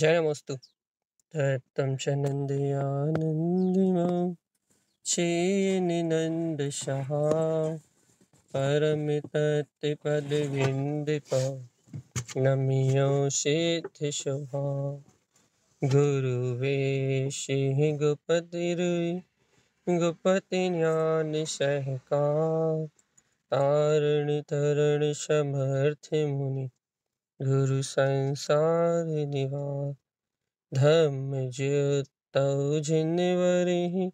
జయమస్తు దత్తం చ నందియానందిమా చేని నందశ परमितति पदविन्दिपा नमियो सिद्धिशुभा गुरुवे सिंह गुपतिरुय गुपति ज्ञान सहकार तारण तरण समर्थ मुनि गुरु संसार निवार धम्म ज्योतौ जिनवरी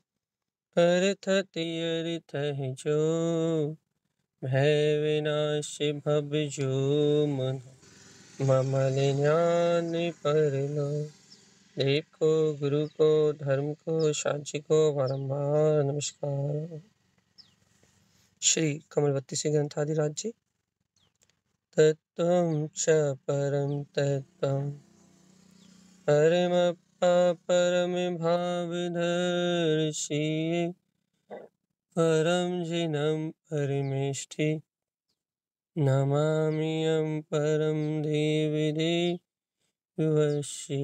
अर्थत अर्थ जो भय विनाश भव जो मन ममल ज्ञान पर लो देखो गुरु को धर्म को शांति को बारम्बार नमस्कार श्री कमलवती सिंह ग्रंथाधिराज जी तत्त्वं च परम तत्त्वं परमप्पापरमिभाविधर्षि परं जिनं परिमेष्टि नमामियं परं देविदे विवशि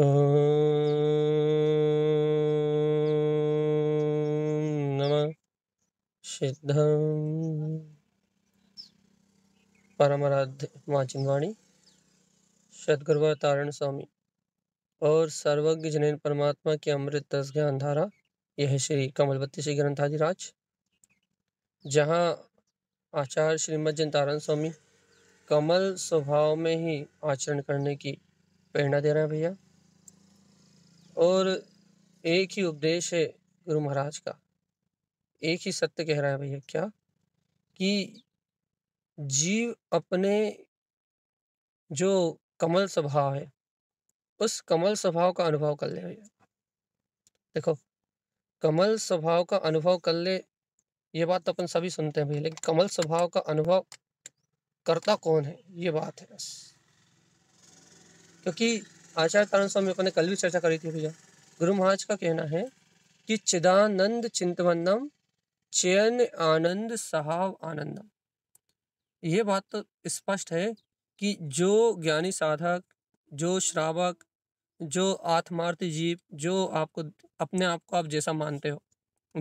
नमः सिद्धम् परमाराध्य वाचन वाणी शतगुरवा तारण स्वामी और सर्वज्ञ जनैन परमात्मा के अमृत दस ज्ञान धारा यह श्री कमलवती श्री ग्रंथाधिराज जहाँ आचार्य श्रीमद जन तारण स्वामी कमल स्वभाव में ही आचरण करने की प्रेरणा दे रहे हैं भैया और एक ही उपदेश है गुरु महाराज का एक ही सत्य कह रहा है भैया क्या कि जीव अपने जो कमल स्वभाव है उस कमल स्वभाव का अनुभव कर ले देखो कमल स्वभाव का अनुभव कर ले ये बात तो अपन सभी सुनते हैं भैया लेकिन कमल स्वभाव का अनुभव करता कौन है ये बात है बस क्योंकि आचार्य तारण स्वामी अपने ने कल भी चर्चा करी थी भैया गुरु महाराज का कहना है कि चिदानंद चिंतवनम चयन आनंद सहाव आनंदम ये बात तो स्पष्ट है कि जो ज्ञानी साधक जो श्रावक जो आत्मार्थी जीव जो आपको अपने आप को आप जैसा मानते हो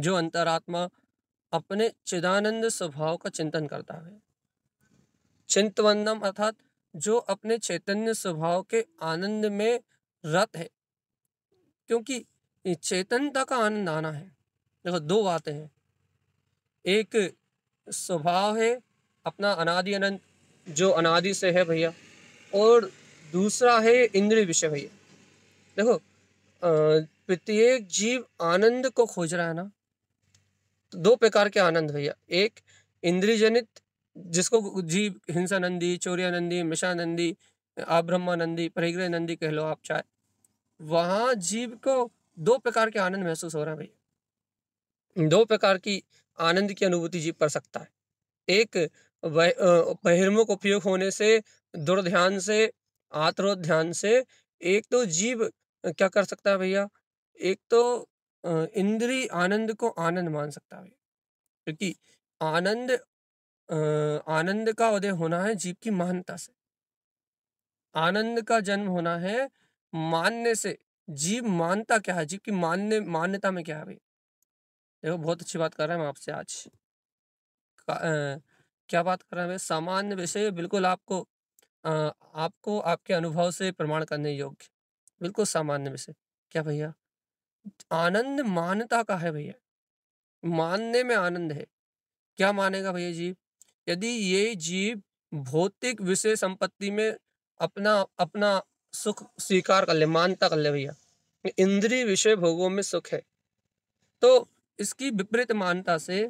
जो अंतरात्मा अपने चिदानंद स्वभाव का चिंतन करता है चिंतवंदम अर्थात जो अपने चैतन्य स्वभाव के आनंद में रत है क्योंकि चैतन्यता का आनंद आना है देखो दो बातें हैं एक स्वभाव है अपना अनादि अनंत जो अनादि से है भैया और दूसरा है इंद्रिय विषय भैया देखो प्रत्येक जीव आनंद को खोज रहा है ना तो दो प्रकार के आनंद भैया एक इंद्रिय जनित जिसको जीव हिंसानंदी चौर्यानंदी मिशानंदी आब्रह्मानंदी नंदी कह लो आप चाहे वहाँ जीव को दो प्रकार के आनंद महसूस हो रहा है भैया दो प्रकार की आनंद की अनुभूति जीव कर सकता है एक बहिर्मुख उपयोग होने से दुर्ध्यान से आत्रोध्यान से एक तो जीव क्या कर सकता है भैया एक तो इंद्री आनंद को आनंद मान सकता है क्योंकि आनंद आनंद का उदय होना है जीव की महानता से आनंद का जन्म होना है मानने से जीव मानता क्या है जीव की मान्य मान्यता में क्या है भाई देखो बहुत अच्छी बात कर रहा है मैं आपसे आज क्या बात कर रहे हैं सामान्य विषय बिल्कुल आपको आ, आपको आपके अनुभव से प्रमाण करने योग्य बिल्कुल सामान्य विषय क्या भैया आनंद मान्यता का है भैया मानने में आनंद है क्या मानेगा भैया जीव यदि ये जीव भौतिक विषय संपत्ति में अपना अपना सुख स्वीकार कर ले मानता कर ले भैया इंद्रिय विषय भोगों में सुख है तो इसकी विपरीत मानता से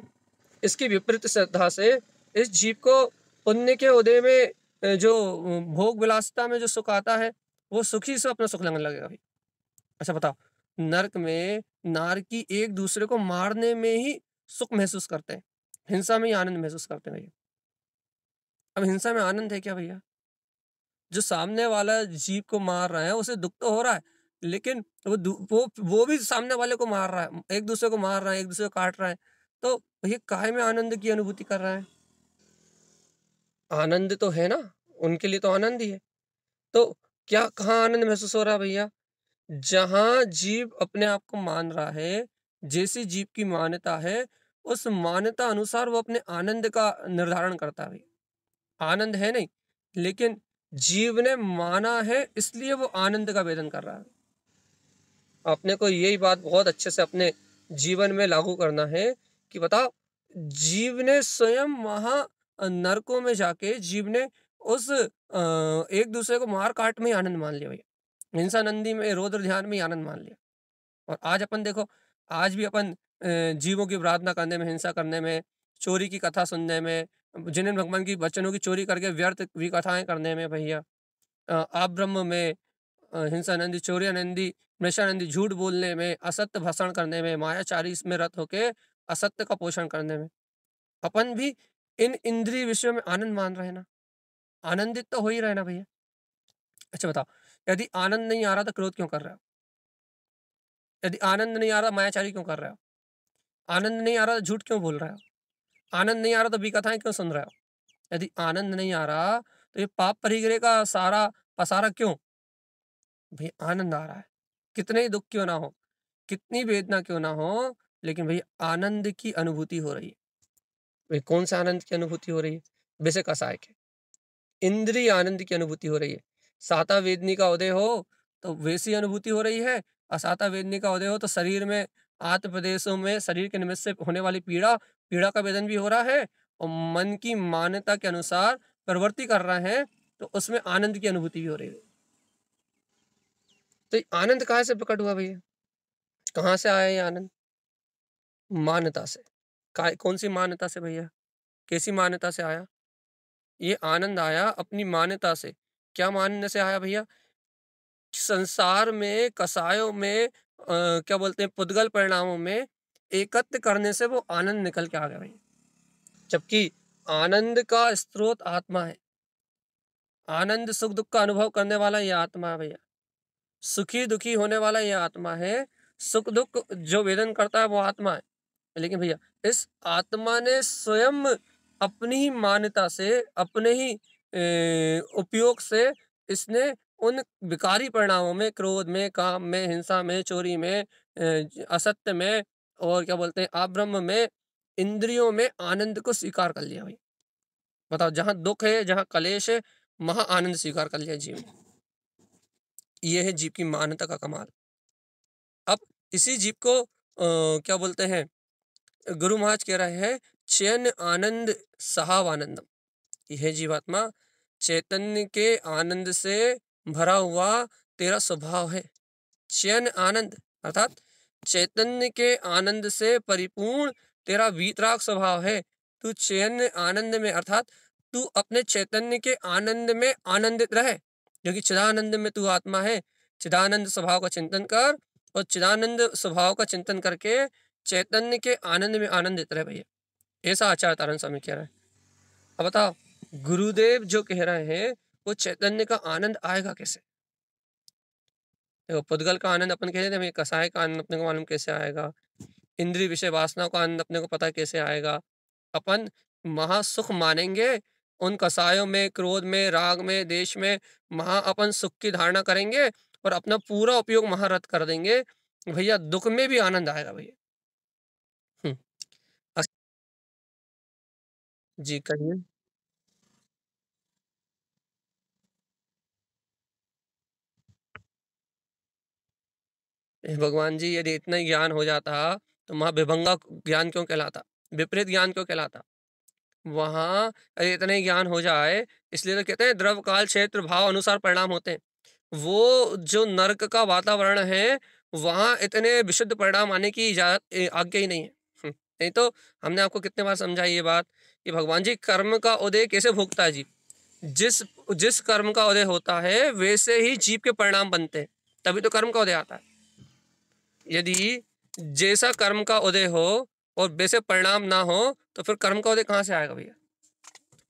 इसकी विपरीत श्रद्धा से इस जीव को पुण्य के उदय में जो भोग विलासता में जो सुख आता है वो सुखी से अपना सुख लगने लगेगा भाई अच्छा बताओ नरक में नार की एक दूसरे को मारने में ही सुख महसूस करते हैं हिंसा में ही आनंद महसूस करते हैं भैया अब हिंसा में आनंद है क्या भैया जो सामने वाला जीव को मार रहा है उसे दुख तो हो रहा है लेकिन वो वो वो भी सामने वाले को मार रहा है एक दूसरे को मार रहा है एक दूसरे को काट रहा है तो भैया काय में आनंद की अनुभूति कर रहा है आनंद तो है ना उनके लिए तो आनंद ही है तो क्या कहाँ आनंद महसूस हो रहा है भैया जहाँ जीव अपने आप को मान रहा है जैसी जीव की मान्यता है उस मान्यता अनुसार वो अपने आनंद का निर्धारण करता है आनंद है नहीं लेकिन जीव ने माना है इसलिए वो आनंद का वेदन कर रहा है अपने को यही बात बहुत अच्छे से अपने जीवन में लागू करना है कि बताओ जीव ने स्वयं वहाँ नरकों में जाके जीव ने उस एक दूसरे को मार काट में ही आनंद मान लिया भैया हिंसा नंदी में रोद्र ध्यान में ही आनंद मान लिया और आज अपन देखो आज भी अपन जीवों की प्रार्थना करने में हिंसा करने में चोरी की कथा सुनने में जिन्हें भगवान की वचनों की चोरी करके व्यर्थ भी कथाएं करने में भैया आप ब्रह्म में हिंसानंदी चौर्यानंदी मृषानंदी झूठ बोलने में असत्य भाषण करने में मायाचारी इसमें रत होके असत्य का पोषण करने में अपन भी इन इंद्रिय विषयों में आनंद मान रहे ना आनंदित तो हो ही रहे ना भैया अच्छा बताओ यदि आनंद नहीं आ रहा तो क्रोध क्यों कर रहे हो यदि आनंद नहीं आ रहा तो मायाचारी क्यों कर रहे हो आनंद नहीं आ रहा तो झूठ क्यों बोल रहे हो आनंद नहीं आ रहा तो कथाएं क्यों सुन रहे हो यदि आनंद नहीं आ रहा तो ये पाप परिग्रह का सारा पसारा क्यों भाई आनंद आ रहा है कितने ही दुख क्यों ना हो कितनी वेदना क्यों ना हो लेकिन भाई आनंद की अनुभूति हो रही है तो ये कौन सा आनंद की अनुभूति हो रही है बेशक असहाय के इंद्रिय आनंद की अनुभूति हो रही है साता वेदनी का उदय हो तो वैसी अनुभूति हो रही है असाता वेदनी का उदय हो तो शरीर में आत्म प्रदेशों में शरीर के निमित्त से होने वाली पीड़ा पीड़ा का वेदन भी हो रहा है और मन की मान्यता के अनुसार प्रवृत्ति कर रहे हैं तो उसमें आनंद की अनुभूति भी हो रही है तो आनंद कहाँ से प्रकट हुआ भैया कहाँ से आया ये आनंद मान्यता से कौन सी मान्यता से भैया कैसी मान्यता से आया ये आनंद आया अपनी मान्यता से क्या मान्य से आया भैया संसार में कसायों में आ, क्या बोलते हैं पुद्गल परिणामों में एकत्र करने से वो आनंद निकल के आ गया भैया जबकि आनंद का स्रोत आत्मा है आनंद सुख दुख का अनुभव करने वाला यह आत्मा है भैया सुखी दुखी होने वाला यह आत्मा है सुख दुख जो वेदन करता है वो आत्मा है लेकिन भैया इस आत्मा ने स्वयं अपनी ही मान्यता से अपने ही उपयोग से इसने उन विकारी परिणामों में क्रोध में काम में हिंसा में चोरी में असत्य में और क्या बोलते हैं आभ्रम में इंद्रियों में आनंद को स्वीकार कर लिया भाई बताओ जहाँ दुख है जहाँ कलेश है महा आनंद स्वीकार कर लिया जीव ये है जीव की मान्यता का कमाल अब इसी जीव को आ, क्या बोलते हैं गुरु महाराज कह रहे हैं चयन आनंद सहाव आनंद यह जीवात्मा चैतन्य के आनंद से भरा हुआ तेरा स्वभाव है चैन आनंद अर्थात चैतन्य के आनंद से परिपूर्ण तेरा वीतराग स्वभाव है तू चैन आनंद में अर्थात तू अपने चैतन्य के आनंद में आनंदित रहे क्योंकि चिदानंद में तू आत्मा है चिदानंद स्वभाव का चिंतन कर और चिदानंद स्वभाव का चिंतन करके चैतन्य के आनंद में आनंद देते रहे भैया ऐसा आचार्य तारण स्वामी कह रहे हैं अब बताओ गुरुदेव जो कह रहे हैं वो चैतन्य का आनंद आएगा कैसे देखो पुद्गल का आनंद अपन कह हैं कसाय का आनंद अपने को मालूम कैसे आएगा इंद्रिय विषय वासना का आनंद अपने को पता कैसे आएगा अपन महासुख मानेंगे उन कसायों में क्रोध में राग में देश में महा अपन सुख की धारणा करेंगे और अपना पूरा उपयोग महारथ कर देंगे भैया दुख में भी आनंद आएगा भैया जी, कहिए। भगवान जी! यदि इतना ज्ञान हो जाता तो वहां विभंगा ज्ञान क्यों कहलाता? विपरीत ज्ञान क्यों कहलाता? वहाँ यदि इतना ज्ञान हो जाए इसलिए तो कहते हैं द्रव काल, क्षेत्र, भाव अनुसार परिणाम होते हैं। वो जो नर्क का वातावरण है वहां इतने विशुद्ध परिणाम आने की आज्ञा ही नहीं है। हम्म, नहीं तो हमने आपको कितने बार समझाई ये बात। कि भगवान जी कर्म का उदय कैसे भोगता है जीव जिस जिस कर्म का उदय होता है वैसे ही जीव के परिणाम बनते हैं तभी तो कर्म का उदय आता है यदि जैसा कर्म का उदय हो और वैसे परिणाम ना हो तो फिर कर्म का उदय कहाँ से आएगा भैया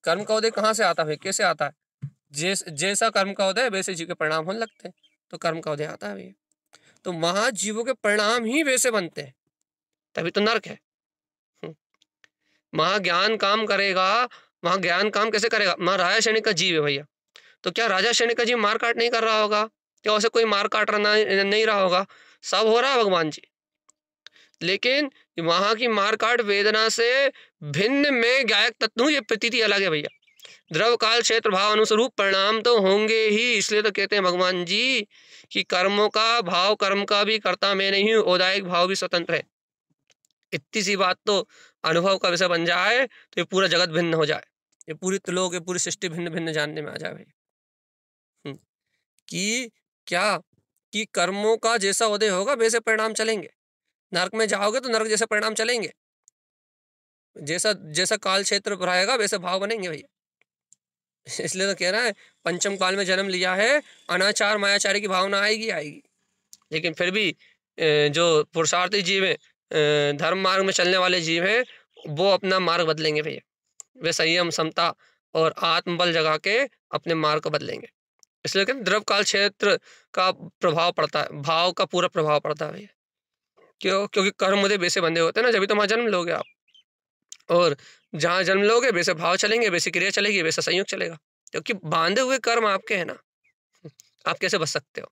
कर्म का उदय कहाँ से आता है कैसे आता है जैस जैसा कर्म का उदय वैसे जीव के परिणाम होने लगते हैं तो कर्म का उदय आता है भैया तो जीवों के परिणाम ही वैसे बनते हैं तभी तो नर्क है ज्ञान काम करेगा ज्ञान काम कैसे करेगा राजा श्रेणी का जीव है भैया तो क्या राजा श्रेणी का जीव मार काट नहीं कर रहा होगा क्या उसे कोई मार काट रहा नहीं रहा होगा सब हो रहा है भगवान जी लेकिन वहां की मार काट वेदना से भिन्न में गायक तत्व ये प्रतीति अलग है भैया द्रव काल क्षेत्र भाव अनुस्वरूप परिणाम तो होंगे ही इसलिए तो कहते हैं भगवान जी कि कर्मों का भाव कर्म का भी कर्ता मैं नहीं हूँ औदायिक भाव भी स्वतंत्र है इतनी सी बात तो अनुभव का विषय बन जाए तो ये पूरा जगत भिन्न हो जाए ये पूरी त्लोक ये पूरी सृष्टि भिन्न भिन्न जानने में आ जाए भाई कि क्या कि कर्मों का जैसा उदय होगा वैसे परिणाम चलेंगे नरक में जाओगे तो नरक जैसे परिणाम चलेंगे जैसा जैसा काल क्षेत्र भराएगा वैसे भाव बनेंगे भैया इसलिए तो कह रहा है पंचम काल में जन्म लिया है अनाचार मायाचारी की भावना आएगी आएगी लेकिन फिर भी जो पुरुषार्थी जीव है धर्म मार्ग में चलने वाले जीव हैं वो अपना मार्ग बदलेंगे भैया वे संयम समता और आत्मबल जगा के अपने मार्ग को बदलेंगे इसलिए कहते द्रव काल क्षेत्र का प्रभाव पड़ता है भाव का पूरा प्रभाव पड़ता है भैया क्यों क्योंकि कर्म मुझे वैसे बंधे होते हैं ना जब तो वहाँ जन्म लोगे आप और जहाँ जन्म लोगे वैसे भाव चलेंगे वैसे क्रिया चलेगी वैसे संयोग चलेगा क्योंकि बांधे हुए कर्म आपके हैं ना आप कैसे बच सकते हो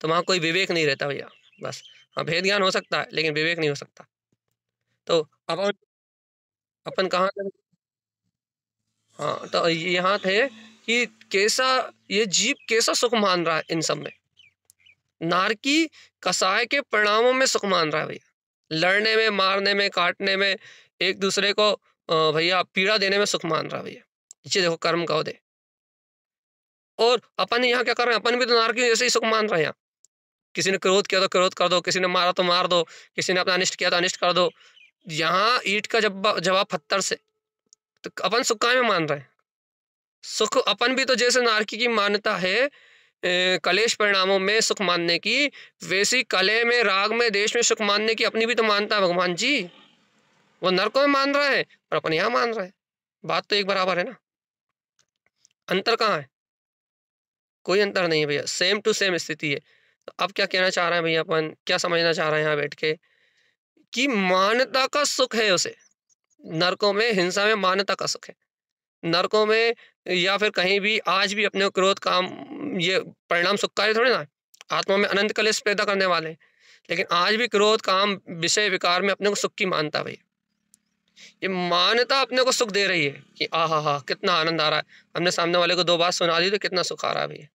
तो वहाँ कोई विवेक नहीं रहता भैया बस हाँ भेद ज्ञान हो सकता है लेकिन विवेक नहीं हो सकता तो अपन अपन कहाँ हाँ तो यहाँ थे कि कैसा ये जीव कैसा सुख मान रहा है इन सब में नारकी कसाय के परिणामों में सुख मान रहा है भैया लड़ने में मारने में काटने में एक दूसरे को भैया पीड़ा देने में सुख मान रहा है भैया ये देखो कर्म का उदय और अपन यहाँ क्या कर रहे हैं अपन भी तो नारकी जैसे ही सुख मान रहे हैं किसी ने क्रोध किया तो क्रोध कर दो किसी ने मारा तो मार दो किसी ने अपना अनिष्ट किया तो अनिष्ट कर दो यहाँ ईट का जब जवाब पत्थर से तो अपन सुख में मान रहे हैं सुख अपन भी तो जैसे नारकी की मान्यता है कलेश परिणामों में सुख मानने की वैसी कले में राग में देश में सुख मानने की अपनी भी तो मानता है भगवान जी वो नरकों में मान रहा है और अपन यहाँ मान रहा है बात तो एक बराबर है ना अंतर कहाँ है कोई अंतर नहीं है भैया सेम टू सेम स्थिति है अब क्या कहना चाह रहे हैं भैया अपन क्या समझना चाह रहे हैं यहाँ बैठ के कि मान्यता का सुख है उसे नरकों में हिंसा में मान्यता का सुख है नरकों में या फिर कहीं भी आज भी अपने क्रोध काम ये परिणाम सुखकारी थोड़े ना आत्मा में अनंत कलेश पैदा करने वाले हैं लेकिन आज भी क्रोध काम विषय विकार में अपने को सुख की मानता भैया ये मान्यता अपने को सुख दे रही है कि आ हा हा कितना आनंद आ रहा है हमने सामने वाले को दो बात सुना दी तो कितना सुख आ रहा है भैया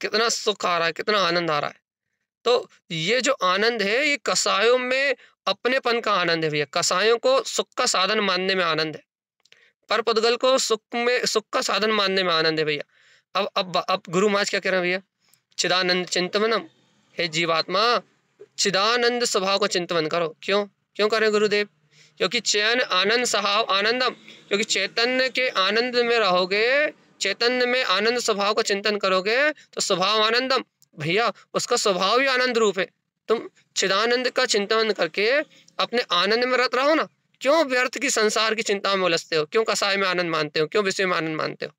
कितना सुख आ रहा है कितना आनंद आ रहा है तो ये जो आनंद है ये कसायों में अपनेपन का आनंद है भैया कसायों को सुख का साधन मानने में आनंद है पर पुद्गल को सुख में सुख का साधन मानने में आनंद है भैया अब अब अब गुरु महाराज क्या कह रहे हैं भैया चिदानंद चिंतवनम हे जीवात्मा चिदानंद स्वभाव को चिंतवन करो क्यों क्यों करें गुरुदेव क्योंकि चयन आनंद स्वभाव आनंदम क्योंकि चैतन्य के आनंद में रहोगे चैतन्य में आनंद स्वभाव का चिंतन करोगे तो स्वभाव आनंदम भैया उसका स्वभाव ही आनंद रूप है तुम चिदानंद का चिंतन करके अपने आनंद में रत रहो ना क्यों व्यर्थ की संसार की चिंता में उलझते हो क्यों कसाय में आनंद मानते हो क्यों विषय में आनंद मानते हो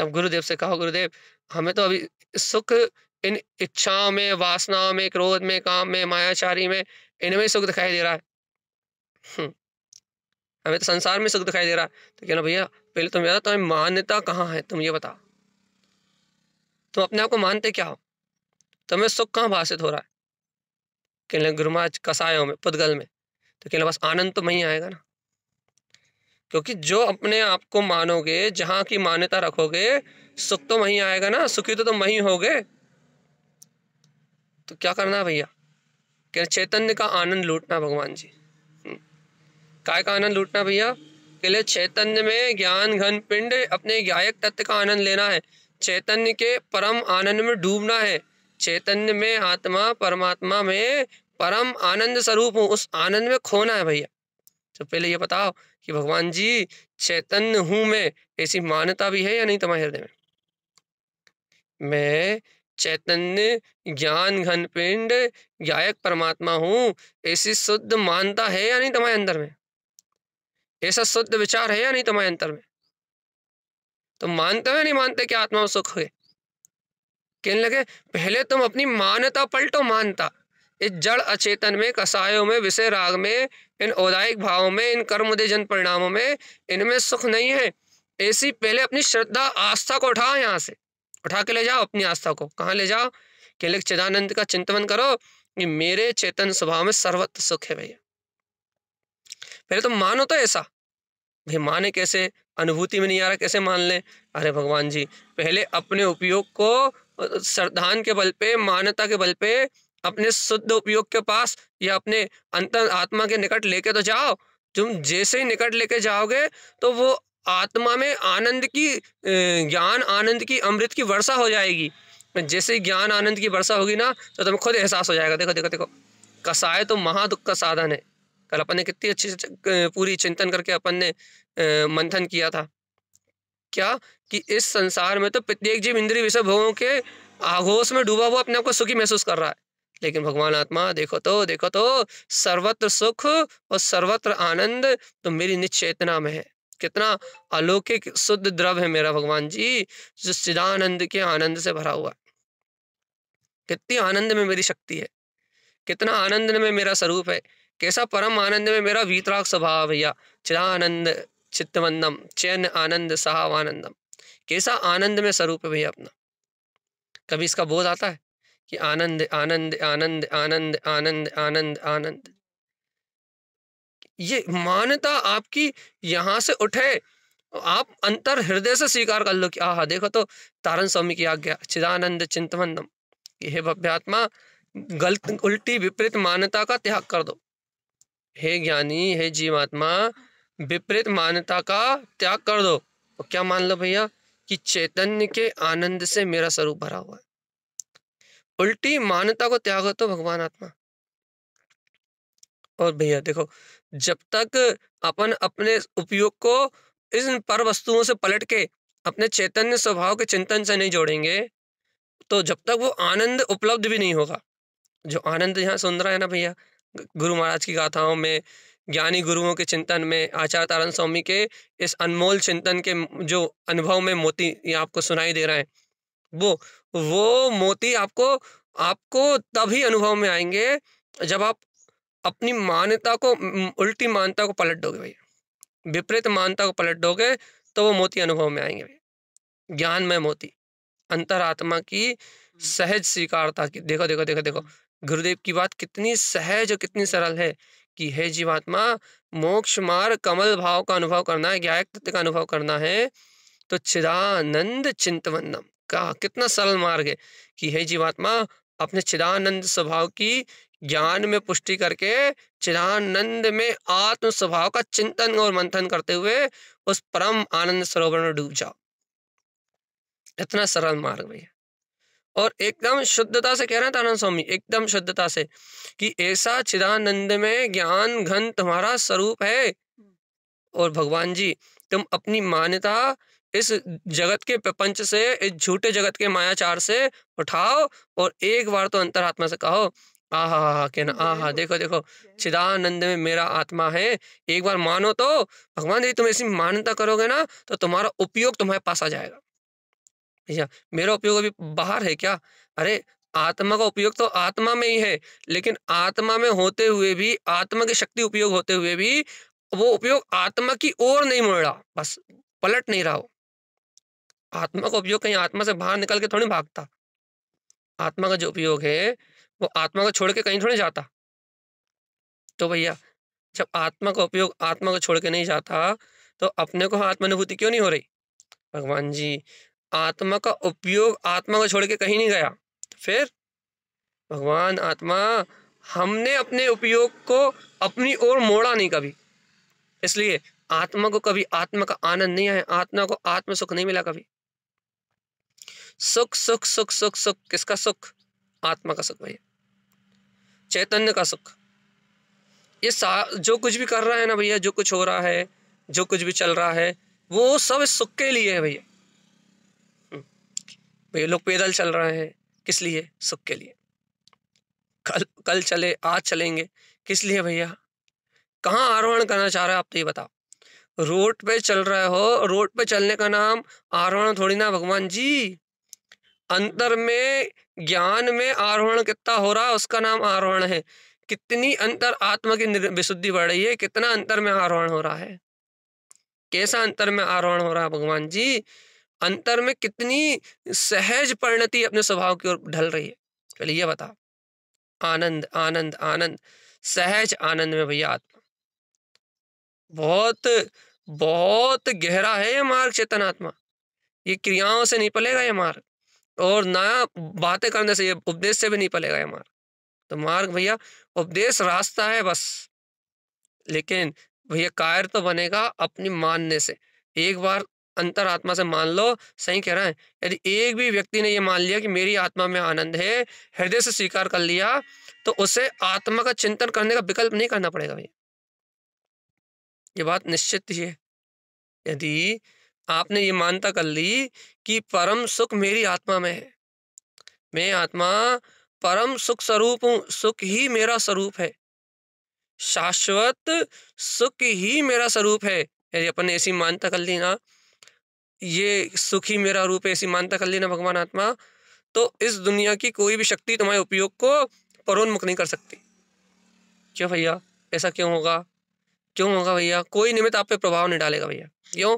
तब गुरुदेव से कहो गुरुदेव हमें तो अभी सुख इन इच्छाओं में वासनाओं में क्रोध में काम में मायाचारी में इनमें सुख दिखाई दे रहा है हम्म। हमें तो संसार में सुख दिखाई दे रहा है तो कहना भैया पहले तुम बताओ तुम्हें मान्यता कहाँ है तुम ये बताओ तुम अपने आप को मानते क्या हो तुम्हें सुख कहाँ भाषित हो रहा है कहने गुरु महाराज कसायों में पुदगल में तो कहने बस आनंद तो वहीं आएगा ना क्योंकि जो अपने आप को मानोगे जहाँ की मान्यता रखोगे सुख तो वहीं आएगा ना सुखी तो तुम तो वहीं होगे तो क्या करना है भैया कहने चैतन्य का आनंद लूटना भगवान जी हम्म। काय का आनंद लूटना भैया लिए चैतन्य में ज्ञान घन पिंड अपने गायक तत्व का आनंद लेना है चैतन्य के परम आनंद में डूबना है चैतन्य में आत्मा परमात्मा में परम आनंद स्वरूप हूँ उस आनंद में खोना है भैया तो पहले ये बताओ कि भगवान जी चैतन्य हूँ मैं ऐसी मान्यता भी है या नहीं तुम्हारे हृदय में मैं चैतन्य ज्ञान घन पिंड गायक परमात्मा हूँ ऐसी शुद्ध मानता है या नहीं तुम्हारे अंदर में ऐसा शुद्ध विचार है या नहीं तुम्हारे अंतर में तुम मानते हो नहीं मानते कि आत्मा में सुख है कहने लगे पहले तुम अपनी मान्यता पलटो मानता इस जड़ अचेतन में कसायों में विषय राग में इन औदायिक भावों में इन जन परिणामों में इनमें सुख नहीं है ऐसी पहले अपनी श्रद्धा आस्था को उठाओ यहाँ से उठा के ले जाओ अपनी आस्था को कहाँ ले जाओ कि लगे चिदानंद का चिंतन करो कि मेरे चेतन स्वभाव में सर्वत्र सुख है भैया पहले तो मानो तो ऐसा भाई माने कैसे अनुभूति में नहीं आ रहा कैसे मान लें अरे भगवान जी पहले अपने उपयोग को श्रद्धान के बल पे मान्यता के बल पे अपने शुद्ध उपयोग के पास या अपने अंत आत्मा के निकट लेके तो जाओ तुम जैसे ही निकट लेके जाओगे तो वो आत्मा में आनंद की ज्ञान आनंद की अमृत की वर्षा हो जाएगी जैसे ही ज्ञान आनंद की वर्षा होगी ना तो तुम्हें खुद एहसास हो जाएगा देखो देखो देखो कसाय तो महादुख का साधन है कल अपन ने कितनी अच्छी से पूरी चिंतन करके अपन ने मंथन किया था क्या कि इस संसार में तो प्रत्येक जीव इंद्रिय विषय भोगों के आघोष में डूबा हुआ अपने आप को सुखी महसूस कर रहा है लेकिन भगवान आत्मा देखो तो देखो तो सर्वत्र सुख और सर्वत्र आनंद तो मेरी निश्चेतना में है कितना अलौकिक शुद्ध द्रव है मेरा भगवान जी जो सिदानंद के आनंद से भरा हुआ कितनी आनंद में मेरी शक्ति है कितना आनंद में मेरा स्वरूप है कैसा परम आनंद में मेरा वीतराग स्वभाव भैया चिदानंद चित्तवंदम चैन आनंद सहावानंदम कैसा आनंद में स्वरूप है भैया अपना कभी इसका बोध आता है कि आनंद आनंद आनंद आनंद आनंद आनंद आनंद ये मान्यता आपकी यहां से उठे आप अंतर हृदय से स्वीकार कर लो कि आह देखो तो तारण स्वामी की आज्ञा चिदानंद चिंतवंदम हे भव्यात्मा गलत उल्टी विपरीत मान्यता का त्याग कर दो हे ज्ञानी हे जीवात्मा विपरीत मान्यता का त्याग कर दो और क्या मान लो भैया कि चैतन्य के आनंद से मेरा स्वरूप भरा हुआ है उल्टी मान्यता को त्याग तो भगवान आत्मा और भैया देखो जब तक अपन अपने उपयोग को इन पर वस्तुओं से पलट के अपने चैतन्य स्वभाव के चिंतन से नहीं जोड़ेंगे तो जब तक वो आनंद उपलब्ध भी नहीं होगा जो आनंद यहाँ सुन रहा है ना भैया गुरु महाराज की गाथाओं में ज्ञानी गुरुओं के चिंतन में आचार्य तारण स्वामी के इस अनमोल चिंतन के जो अनुभव में मोती ये आपको सुनाई दे रहे हैं वो वो मोती आपको आपको तभी अनुभव में आएंगे जब आप अपनी मान्यता को उल्टी मान्यता को पलट दोगे भैया विपरीत मान्यता को पलट दोगे तो वो मोती अनुभव में आएंगे भैया ज्ञान में मोती अंतरात्मा की हम्म। सहज स्वीकारता की देखो देखो देखो देखो गुरुदेव की बात कितनी सहज और कितनी सरल है कि हे जीवात्मा मोक्ष मार्ग कमल भाव का अनुभव करना है ज्ञायक तत्व का अनुभव करना है तो चिदानंद चिंतवनम का कितना सरल मार्ग है कि हे जीवात्मा अपने चिदानंद स्वभाव की ज्ञान में पुष्टि करके चिदानंद में आत्म स्वभाव का चिंतन और मंथन करते हुए उस परम आनंद सरोवर में डूब जाओ इतना सरल मार्ग भैया और एकदम शुद्धता से कह रहे हैं तानंद स्वामी एकदम शुद्धता से कि ऐसा चिदानंद में ज्ञान घन तुम्हारा स्वरूप है और भगवान जी तुम अपनी मान्यता इस जगत के प्रपंच से इस झूठे जगत के मायाचार से उठाओ और एक बार तो अंतरात्मा से कहो आहा हा कहना आहा देखो देखो चिदानंद में मेरा आत्मा है एक बार मानो तो भगवान जी तुम ऐसी मान्यता करोगे ना तो तुम्हारा उपयोग तुम्हारे पास आ जाएगा भैया मेरा उपयोग अभी बाहर है क्या अरे आत्मा का उपयोग तो आत्मा में ही है लेकिन आत्मा में होते हुए भी आत्मा की शक्ति उपयोग होते हुए भी वो उपयोग आत्मा की ओर नहीं मुड़ रहा बस पलट नहीं रहा हो आत्मा का उपयोग कहीं आत्मा से बाहर निकल के थोड़ी भागता आत्मा का जो उपयोग है वो आत्मा को छोड़ के कहीं थोड़ी जाता तो भैया जब आत्मा का उपयोग आत्मा को छोड़ के नहीं जाता तो अपने को हाँ आत्मानुभूति क्यों नहीं हो रही भगवान जी आत्मा का उपयोग आत्मा को छोड़ के कहीं नहीं गया फिर भगवान आत्मा हमने अपने उपयोग को अपनी ओर मोड़ा नहीं कभी इसलिए आत्मा को कभी आत्मा का आनंद नहीं आया आत्मा को आत्म सुख नहीं मिला कभी सुख सुख सुख सुख सुख किसका सुख आत्मा का सुख भैया चैतन्य का सुख ये सा जो कुछ भी कर रहा है ना भैया जो कुछ हो रहा है जो कुछ भी चल रहा है वो सब सुख के लिए है भैया भाई लोग पैदल चल रहे हैं किस लिए सुख के लिए कल कल चले आज चलेंगे किस लिए भैया कहाँ आरोहण करना चाह रहे हो आप तो ये बताओ रोड पे चल रहे हो रोड पे चलने का नाम आरोहण थोड़ी ना भगवान जी अंतर में ज्ञान में आरोहण कितना हो रहा है उसका नाम आरोहण है कितनी अंतर आत्मा की विशुद्धि बढ़ रही है कितना अंतर में आरोहण हो रहा है कैसा अंतर में आरोहण हो रहा है भगवान जी अंतर में कितनी सहज परिणति अपने स्वभाव की ओर ढल रही है चलिए ये बता आनंद आनंद आनंद सहज आनंद में भैया आत्मा बहुत बहुत गहरा है ये मार्ग चेतन आत्मा ये क्रियाओं से नहीं पलेगा ये मार्ग और ना बातें करने से ये उपदेश से भी नहीं पलेगा ये मार्ग तो मार्ग भैया उपदेश रास्ता है बस लेकिन भैया कायर तो बनेगा अपनी मानने से एक बार अंतर आत्मा से मान लो सही कह रहा है यदि एक भी व्यक्ति ने यह मान लिया कि मेरी आत्मा में आनंद है हृदय से स्वीकार कर लिया तो उसे आत्मा का चिंतन करने का विकल्प नहीं करना पड़ेगा भैया ये बात निश्चित ही है यदि आपने ये मानता कर ली कि परम सुख मेरी आत्मा में है मैं आत्मा परम सुख स्वरूप हूँ सुख ही मेरा स्वरूप है शाश्वत सुख ही मेरा स्वरूप है यदि अपन ऐसी मानता कर ली ना ये सुखी मेरा रूप है ऐसी मानता कर लेना भगवान आत्मा तो इस दुनिया की कोई भी शक्ति तुम्हारे उपयोग को परोन्मुख नहीं कर सकती क्यों भैया ऐसा क्यों होगा क्यों होगा भैया कोई निमित्त आप पे प्रभाव नहीं डालेगा भैया क्यों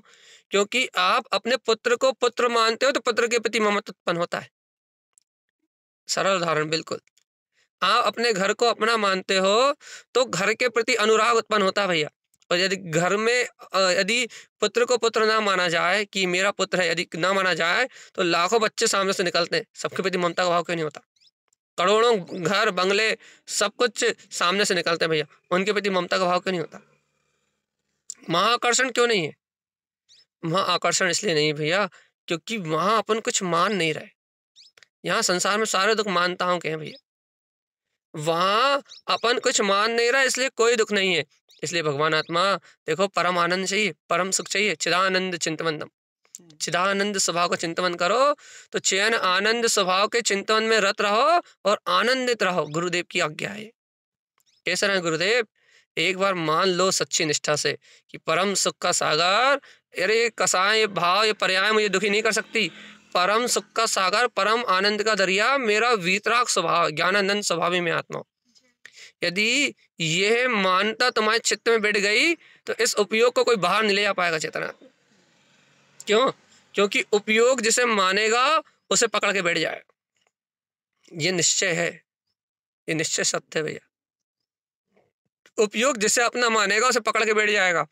क्योंकि आप अपने पुत्र को पुत्र मानते हो तो पुत्र के प्रति ममत उत्पन्न होता है सरल उदाहरण बिल्कुल आप अपने घर को अपना मानते हो तो घर के प्रति अनुराग उत्पन्न होता है भैया और यदि घर में यदि पुत्र को पुत्र ना माना जाए कि मेरा पुत्र है यदि ना माना जाए तो लाखों बच्चे सामने से निकलते हैं सबके प्रति ममता का भाव क्यों नहीं होता करोड़ों घर बंगले सब कुछ सामने से निकलते हैं भैया उनके प्रति ममता का भाव क्यों नहीं होता महाकर्षण क्यों नहीं है महाआकर्षण इसलिए नहीं भैया क्योंकि वहाँ अपन कुछ मान नहीं रहे यहाँ संसार में सारे दुख मानताओं के हैं भैया वहाँ अपन कुछ मान नहीं रहा इसलिए कोई दुख नहीं है इसलिए भगवान आत्मा देखो परम आनंद चाहिए परम सुख चाहिए चिदानंद चिंतवंतम हम्म। चिदानंद स्वभाव का चिंतवन करो तो चयन आनंद स्वभाव के चिंतवन में रत रहो और आनंदित रहो गुरुदेव की आज्ञा है कैसे रहे गुरुदेव एक बार मान लो सच्ची निष्ठा से कि परम सुख का सागर अरे कसाय भाव ये पर्याय मुझे दुखी नहीं कर सकती परम सुख का सागर परम आनंद का दरिया मेरा वीतराग स्वभाव ज्ञानानंद स्वभाव में आत्मा यदि यह मानता तुम्हारे चित्त में बैठ गई तो इस उपयोग को कोई बाहर नहीं ले जा पाएगा चेतना क्यों क्योंकि उपयोग जिसे मानेगा उसे पकड़ के बैठ जाएगा ये निश्चय है ये निश्चय सत्य है भैया उपयोग जिसे अपना मानेगा उसे पकड़ के बैठ जाएगा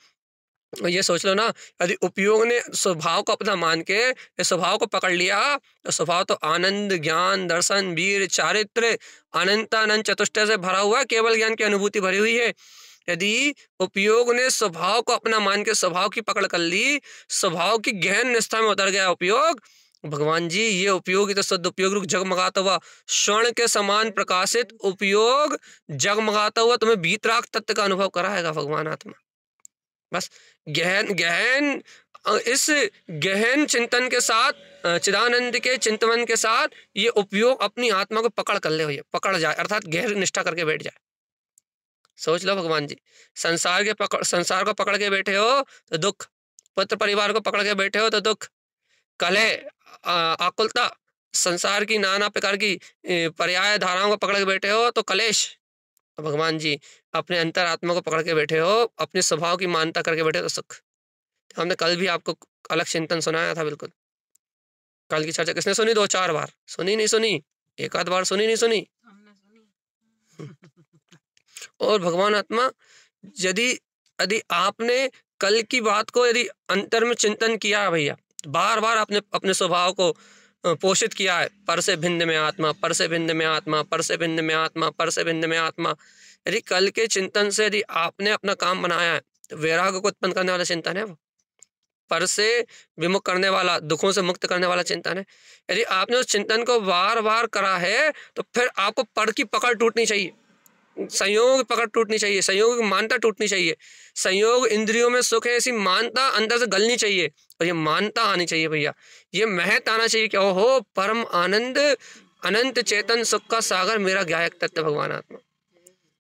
ये सोच लो ना यदि उपयोग ने स्वभाव को अपना मान के स्वभाव को पकड़ लिया तो स्वभाव तो आनंद ज्ञान दर्शन वीर चारित्र अनंतानंद चतुष्ट से भरा हुआ केवल ज्ञान की अनुभूति भरी हुई है यदि उपयोग ने स्वभाव को अपना मान के स्वभाव की पकड़ कर ली स्वभाव की गहन निष्ठा में उतर गया उपयोग भगवान जी ये उपयोग तो सद उपयोग रूप जगमगाता हुआ स्वर्ण के समान प्रकाशित उपयोग जगमगाता हुआ तुम्हें बीतराग तत्व का अनुभव कराएगा भगवान आत्मा बस गहन गहन इस गहन चिंतन के साथ चिदानंद के चिंतवन के साथ ये उपयोग अपनी आत्मा को पकड़ कर ले हुए पकड़ जाए अर्थात गहरी निष्ठा करके बैठ जाए सोच लो भगवान जी संसार के पकड़ संसार को पकड़ के बैठे हो तो दुख पुत्र परिवार को पकड़ के बैठे हो तो दुख कले आकुलता संसार की नाना प्रकार की पर्याय धाराओं को पकड़ के बैठे हो तो कलेश तो भगवान जी अपने अंतरात्मा को पकड़ के बैठे हो अपने स्वभाव की मानता करके बैठे हो तो सुख तो हमने कल भी आपको अलग चिंतन सुनाया था बिल्कुल कल की चर्चा किसने सुनी दो चार बार सुनी नहीं सुनी एक आध बार सुनी नहीं सुनी हम्म। और भगवान आत्मा यदि यदि आपने कल की बात को यदि अंतर में चिंतन किया है भैया बार बार आपने अपने स्वभाव को पोषित किया है पर से भिन्न में आत्मा पर से भिन्न में आत्मा पर से भिन्न में आत्मा पर से भिन्न में आत्मा यदि कल के चिंतन से यदि आपने अपना काम बनाया है तो वैराग्य को उत्पन्न करने वाला चिंतन है वो पर से विमुख करने वाला दुखों से मुक्त करने वाला चिंतन है यदि आपने उस चिंतन को बार बार करा है तो फिर आपको पढ़ की पकड़ टूटनी चाहिए संयोग की पकड़ टूटनी चाहिए संयोग की मानता टूटनी चाहिए संयोग इंद्रियों में सुख है ऐसी मानता अंदर से गलनी चाहिए और ये मानता आनी चाहिए भैया ये महत आना चाहिए कि ओहो परम आनंद अनंत चेतन सुख का सागर मेरा गायक तत्व भगवान आत्मा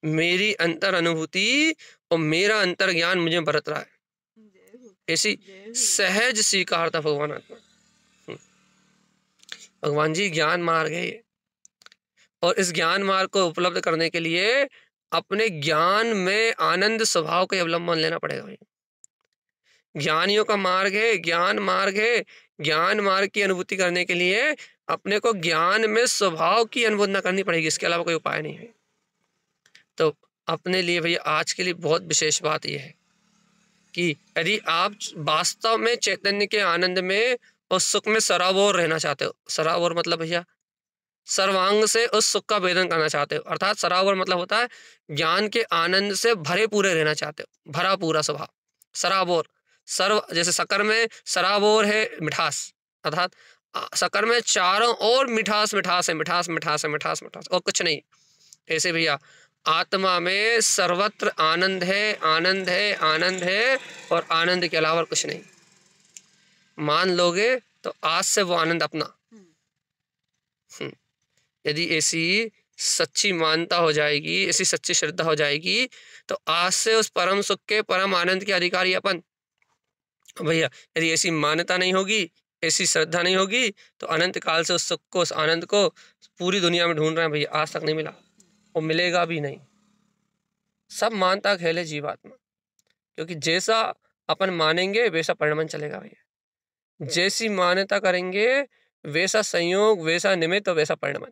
मेरी अंतर अनुभूति और मेरा अंतर ज्ञान मुझे बरत रहा है ऐसी सहज स्वीकार था भगवान आत्मा भगवान जी ज्ञान मार्ग है ये और इस ज्ञान मार्ग को उपलब्ध करने के लिए अपने ज्ञान में आनंद स्वभाव का अवलंबन लेना पड़ेगा ज्ञानियों का मार्ग है ज्ञान मार्ग है ज्ञान मार्ग की अनुभूति करने के लिए अपने को ज्ञान में स्वभाव की अनुभूति करनी पड़ेगी इसके अलावा कोई उपाय नहीं है तो अपने लिए भैया आज के लिए बहुत विशेष बात यह है कि यदि आप वास्तव में चैतन्य के आनंद में उस सुख में सराबोर रहना चाहते हो सराबोर मतलब भैया सर्वांग से उस सुख का वेदन करना चाहते हो अर्थात सराबोर मतलब होता है ज्ञान के आनंद से भरे पूरे रहना चाहते हो भरा पूरा स्वभाव सराबोर सर्व जैसे सकर में सराबोर है मिठास अर्थात सकर में चारों और मिठास मिठास है मिठास मिठास है मिठास मिठास और कुछ नहीं ऐसे भैया आत्मा में सर्वत्र आनंद है आनंद है आनंद है और आनंद के अलावा कुछ नहीं मान लोगे तो आज से वो आनंद अपना हम्म। हम्म। यदि ऐसी सच्ची मानता हो जाएगी ऐसी सच्ची श्रद्धा हो जाएगी तो आज से उस परम सुख के परम आनंद के अधिकारी अपन भैया यदि ऐसी मान्यता नहीं होगी ऐसी श्रद्धा नहीं होगी तो अनंत काल से उस सुख को उस आनंद को पूरी दुनिया में ढूंढ रहे हैं भैया आज तक नहीं मिला वो मिलेगा भी नहीं सब मानता खेले जीवात्मा क्योंकि जैसा अपन मानेंगे वैसा परिणाम चलेगा भैया जैसी मान्यता करेंगे वैसा संयोग वैसा निमित्त तो वैसा परिणाम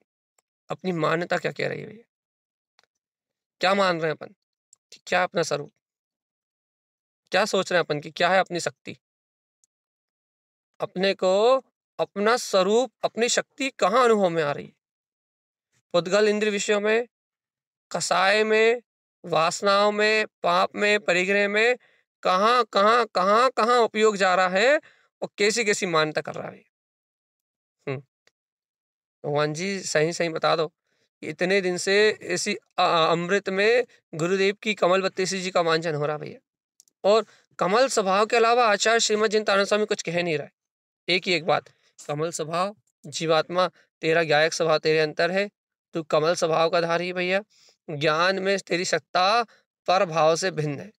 अपनी मान्यता क्या कह रही है भैया क्या मान रहे हैं अपन कि क्या अपना स्वरूप क्या सोच रहे हैं अपन की क्या है अपनी शक्ति अपने को अपना स्वरूप अपनी शक्ति कहाँ अनुभव में आ रही है पुद्गल इंद्र विषयों में कसाय में वासनाओं में पाप में परिग्रह में कहाँ कहाँ कहाँ कहाँ उपयोग जा रहा है और कैसी कैसी मान्यता कर रहा है भगवान जी सही सही बता दो इतने दिन से ऐसी अमृत में गुरुदेव की कमल बत्तीसी जी का वांछन हो रहा भैया और कमल स्वभाव के अलावा आचार्य श्रीमद जिन तारण स्वामी कुछ कह नहीं रहा है एक ही एक बात कमल स्वभाव जीवात्मा तेरा गायक स्वभाव तेरे अंतर है तू कमल स्वभाव का ही भैया ज्ञान में तेरी सत्ता पर भाव से भिन्न है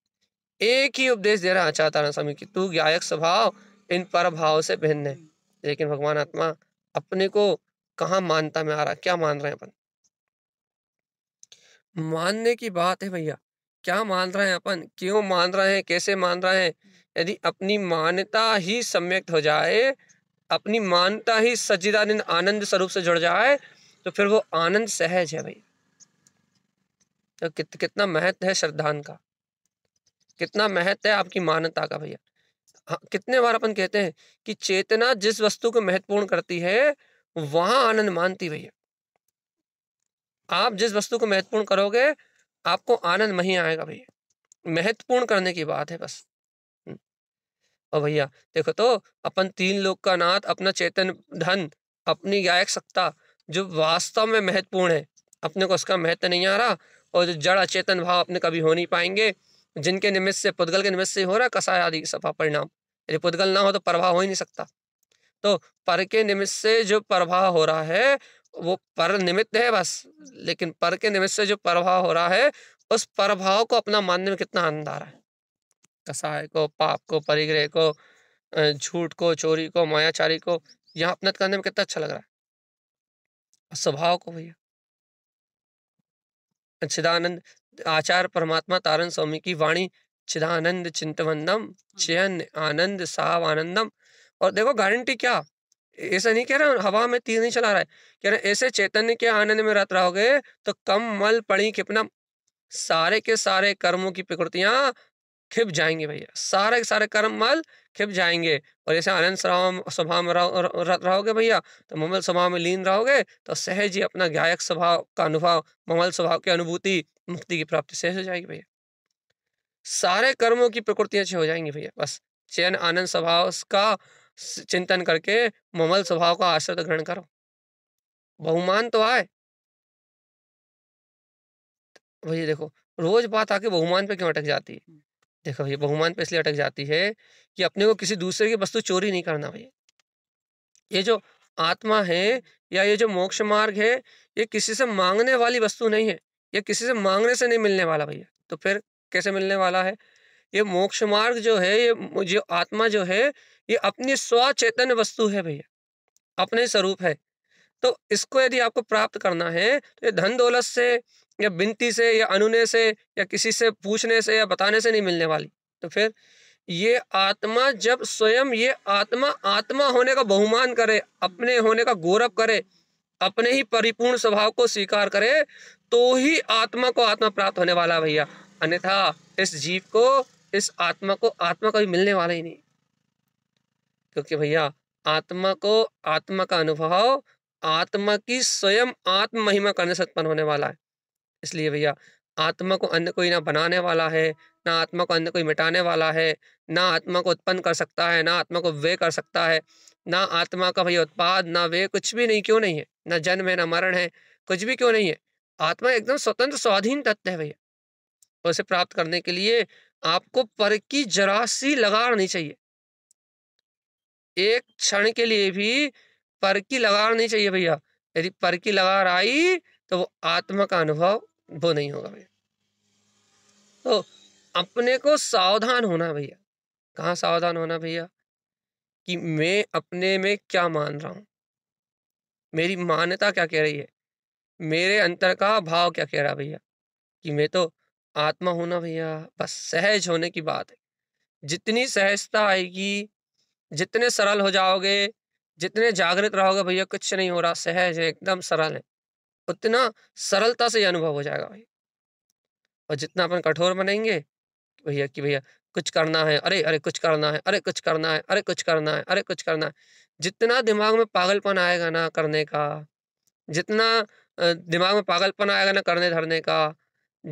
एक ही उपदेश दे है चाहता ना स्वामी की तू गायक स्वभाव इन पर भाव से भिन्न है लेकिन भगवान आत्मा अपने को कहा मानता में आ रहा क्या मान रहे हैं अपन मानने की बात है भैया क्या मान रहे हैं अपन क्यों मान रहे हैं कैसे मान रहे हैं यदि अपनी मान्यता ही सम्यक्त हो जाए अपनी मान्यता ही सच्चिदानंद आनंद स्वरूप से जुड़ जाए तो फिर वो आनंद सहज है भैया तो कित, कितना महत्व है श्रद्धान का कितना महत्व है आपकी मान्यता का भैया हाँ, कितने बार अपन कहते हैं कि चेतना जिस वस्तु को महत्वपूर्ण करती है वहां आनंद मानती भैया आप जिस वस्तु को महत्वपूर्ण करोगे आपको आनंद नहीं आएगा भैया महत्वपूर्ण करने की बात है बस हम्म। और भैया देखो तो अपन तीन लोग का नाथ अपना चेतन धन अपनी गायक सत्ता जो वास्तव में महत्वपूर्ण है अपने को उसका महत्व नहीं आ रहा और जो जड़ अचेतन भाव अपने कभी हो नहीं पाएंगे जिनके निमित्त से पुद्गल के निमित्त से हो रहा कसाय आदि सफा परिणाम यदि पुद्गल ना हो तो प्रभाव हो ही नहीं सकता तो पर के निमित्त से जो प्रभाव हो रहा है वो पर निमित्त है बस लेकिन पर के निमित्त से जो प्रभाव हो रहा है उस प्रभाव को अपना मानने में कितना आनंद आ रहा है कसाय को पाप को परिग्रह को झूठ को चोरी को मायाचारी को यहाँ अपनत करने में कितना अच्छा लग रहा है स्वभाव को भैया चिदानंद आचार्य परमात्मा तारण स्वामी की वाणी चिदानंद चिंतवंदम हाँ। चयन आनंद साव आनंदम और देखो गारंटी क्या ऐसा नहीं कह रहा हवा में तीर नहीं चला रहा है कह रहे ऐसे चैतन्य के आनंद में रत रहोगे तो कम मल पड़ी खिपना सारे के सारे कर्मों की प्रकृतियां खिप जाएंगे भैया सारे के सारे कर्म मल खिप जाएंगे और जैसे आनंद स्वभाव स्वभाव में रहोगे भैया तो ममल स्वभाव में लीन रहोगे तो सहज ही अपना गायक स्वभाव का अनुभव ममल स्वभाव की अनुभूति मुक्ति की प्राप्ति सहज हो जाएगी भैया सारे कर्मों की प्रकृति अच्छी हो जाएंगी भैया बस चयन आनंद स्वभाव का चिंतन करके ममल स्वभाव का आश्रय तो ग्रहण करो बहुमान तो आए तो भैया देखो रोज बात आके बहुमान पे क्यों अटक जाती है देखो भैया बहुमान पे इसलिए अटक जाती है कि अपने को किसी दूसरे की वस्तु चोरी नहीं करना भैया ये जो आत्मा है या ये जो मोक्ष मार्ग है ये किसी से मांगने वाली वस्तु नहीं है ये किसी से मांगने से नहीं मिलने वाला भैया तो फिर कैसे मिलने वाला है ये मोक्ष मार्ग जो है ये जो आत्मा जो है ये अपनी स्वचेतन वस्तु है भैया अपने स्वरूप है तो इसको यदि आपको प्राप्त करना है तो ये धन दौलत से या बिनती से या अनुने से या किसी से पूछने से या बताने से नहीं मिलने वाली तो फिर ये आत्मा जब स्वयं ये आत्मा आत्मा होने का बहुमान करे अपने होने का गौरव करे अपने ही परिपूर्ण स्वभाव को स्वीकार करे तो ही आत्मा को आत्मा प्राप्त होने वाला भैया अन्यथा इस जीव को इस आत्मा को आत्मा कभी मिलने वाला ही नहीं क्योंकि भैया आत्मा को आत्मा का अनुभव आत्मा की स्वयं आत्म महिमा करने से उत्पन्न होने वाला है इसलिए भैया आत्मा को अन्य कोई ना बनाने वाला है ना आत्मा को अन्य कोई मिटाने वाला है ना आत्मा को उत्पन्न कर सकता है ना आत्मा को वे कर सकता है ना आत्मा का भैया उत्पाद ना वे कुछ भी नहीं क्यों नहीं है ना जन्म है ना मरण है कुछ भी क्यों नहीं है आत्मा एकदम स्वतंत्र स्वाधीन तत्व है भैया उसे प्राप्त करने के लिए आपको पर की जरा सी लगाड़नी चाहिए एक क्षण के लिए भी पर की लगाड़नी चाहिए भैया यदि पर की लगाड़ आई तो वो आत्मा का अनुभव वो नहीं होगा भैया तो अपने को सावधान होना भैया कहाँ सावधान होना भैया कि मैं अपने में क्या मान रहा हूँ मेरी मान्यता क्या कह रही है मेरे अंतर का भाव क्या कह रहा भैया कि मैं तो आत्मा हूँ ना भैया बस सहज होने की बात है जितनी सहजता आएगी जितने सरल हो जाओगे जितने जागृत रहोगे भैया कुछ नहीं हो रहा सहज है एकदम सरल है उतना सरलता से अनुभव हो जाएगा भाई और जितना अपन कठोर बनेंगे भैया कि भैया कुछ करना है अरे अरे कुछ करना है अरे कुछ करना है अरे कुछ करना है अरे कुछ करना है जितना दिमाग में पागलपन आएगा ना करने का जितना दिमाग में पागलपन आएगा ना करने धरने का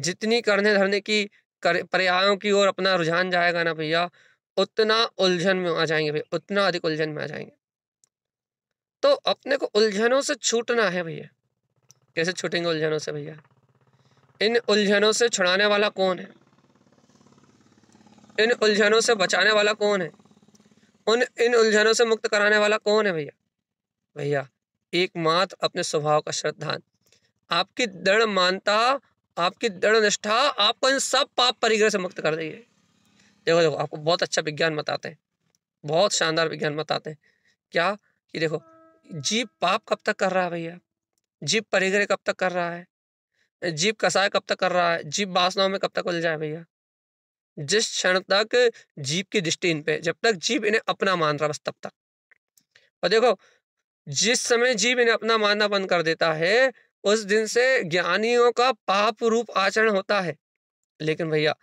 जितनी करने धरने की कर पर्यायों की ओर अपना रुझान जाएगा ना भैया उतना उलझन में आ जाएंगे भैया उतना अधिक उलझन में आ जाएंगे तो अपने को उलझनों से छूटना है भैया कैसे छुटेंगे उलझनों से भैया इन उलझनों से छुड़ाने वाला कौन है इन उलझनों से बचाने वाला कौन है उन इन उलझनों से मुक्त कराने वाला कौन है भैया भैया एकमात्र अपने स्वभाव का श्रद्धान आपकी दृढ़ मानता आपकी दृढ़ निष्ठा आपको इन सब पाप परिग्रह से मुक्त कर देगी देखो देखो आपको बहुत अच्छा विज्ञान बताते हैं बहुत शानदार विज्ञान बताते हैं क्या कि देखो जीव पाप कब तक कर रहा है भैया जीप परिग्रह कब तक कर रहा है जीप कसाय कब तक कर रहा है जीप बासनाव में कब तक उलझा जाए भैया जिस क्षण तक जीप की दृष्टि इन पे जब तक जीप इन्हें अपना मान रहा बस तब तक और देखो जिस समय जीव इन्हें अपना मानना बंद कर देता है उस दिन से ज्ञानियों का पाप रूप आचरण होता है लेकिन भैया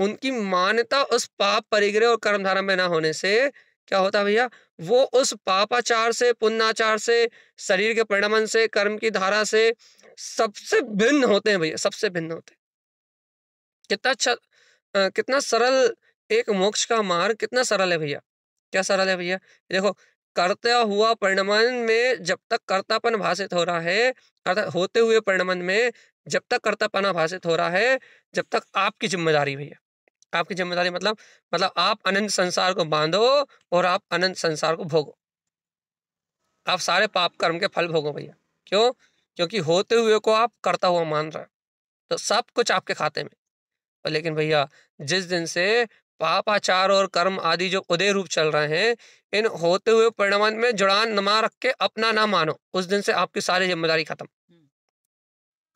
उनकी मान्यता उस पाप परिग्रह और कर्मधारा में ना होने से क्या होता है भैया वो उस पापाचार से पुण्याचार से शरीर के परिणमन से कर्म की धारा से सबसे भिन्न होते हैं भैया सबसे भिन्न होते हैं कितना अच्छा कितना सरल एक मोक्ष का मार्ग कितना सरल है भैया क्या सरल है भैया देखो करता हुआ परिणमन में जब तक कर्तापन भाषित हो रहा है अर्थात होते हुए परिणमन में जब तक कर्तापना भाषित हो रहा है जब तक आपकी जिम्मेदारी भैया आपकी जिम्मेदारी मतलब मतलब आप अनंत संसार को बांधो और आप अनंत संसार को भोगो आप सारे पाप कर्म के फल भोगो भैया क्यों क्योंकि होते हुए को आप करता हुआ मान रहे तो सब कुछ आपके खाते में और लेकिन भैया जिस दिन से पाप आचार और कर्म आदि जो उदय रूप चल रहे हैं इन होते हुए परिणाम में जुड़ान नमा रख के अपना ना मानो उस दिन से आपकी सारी जिम्मेदारी खत्म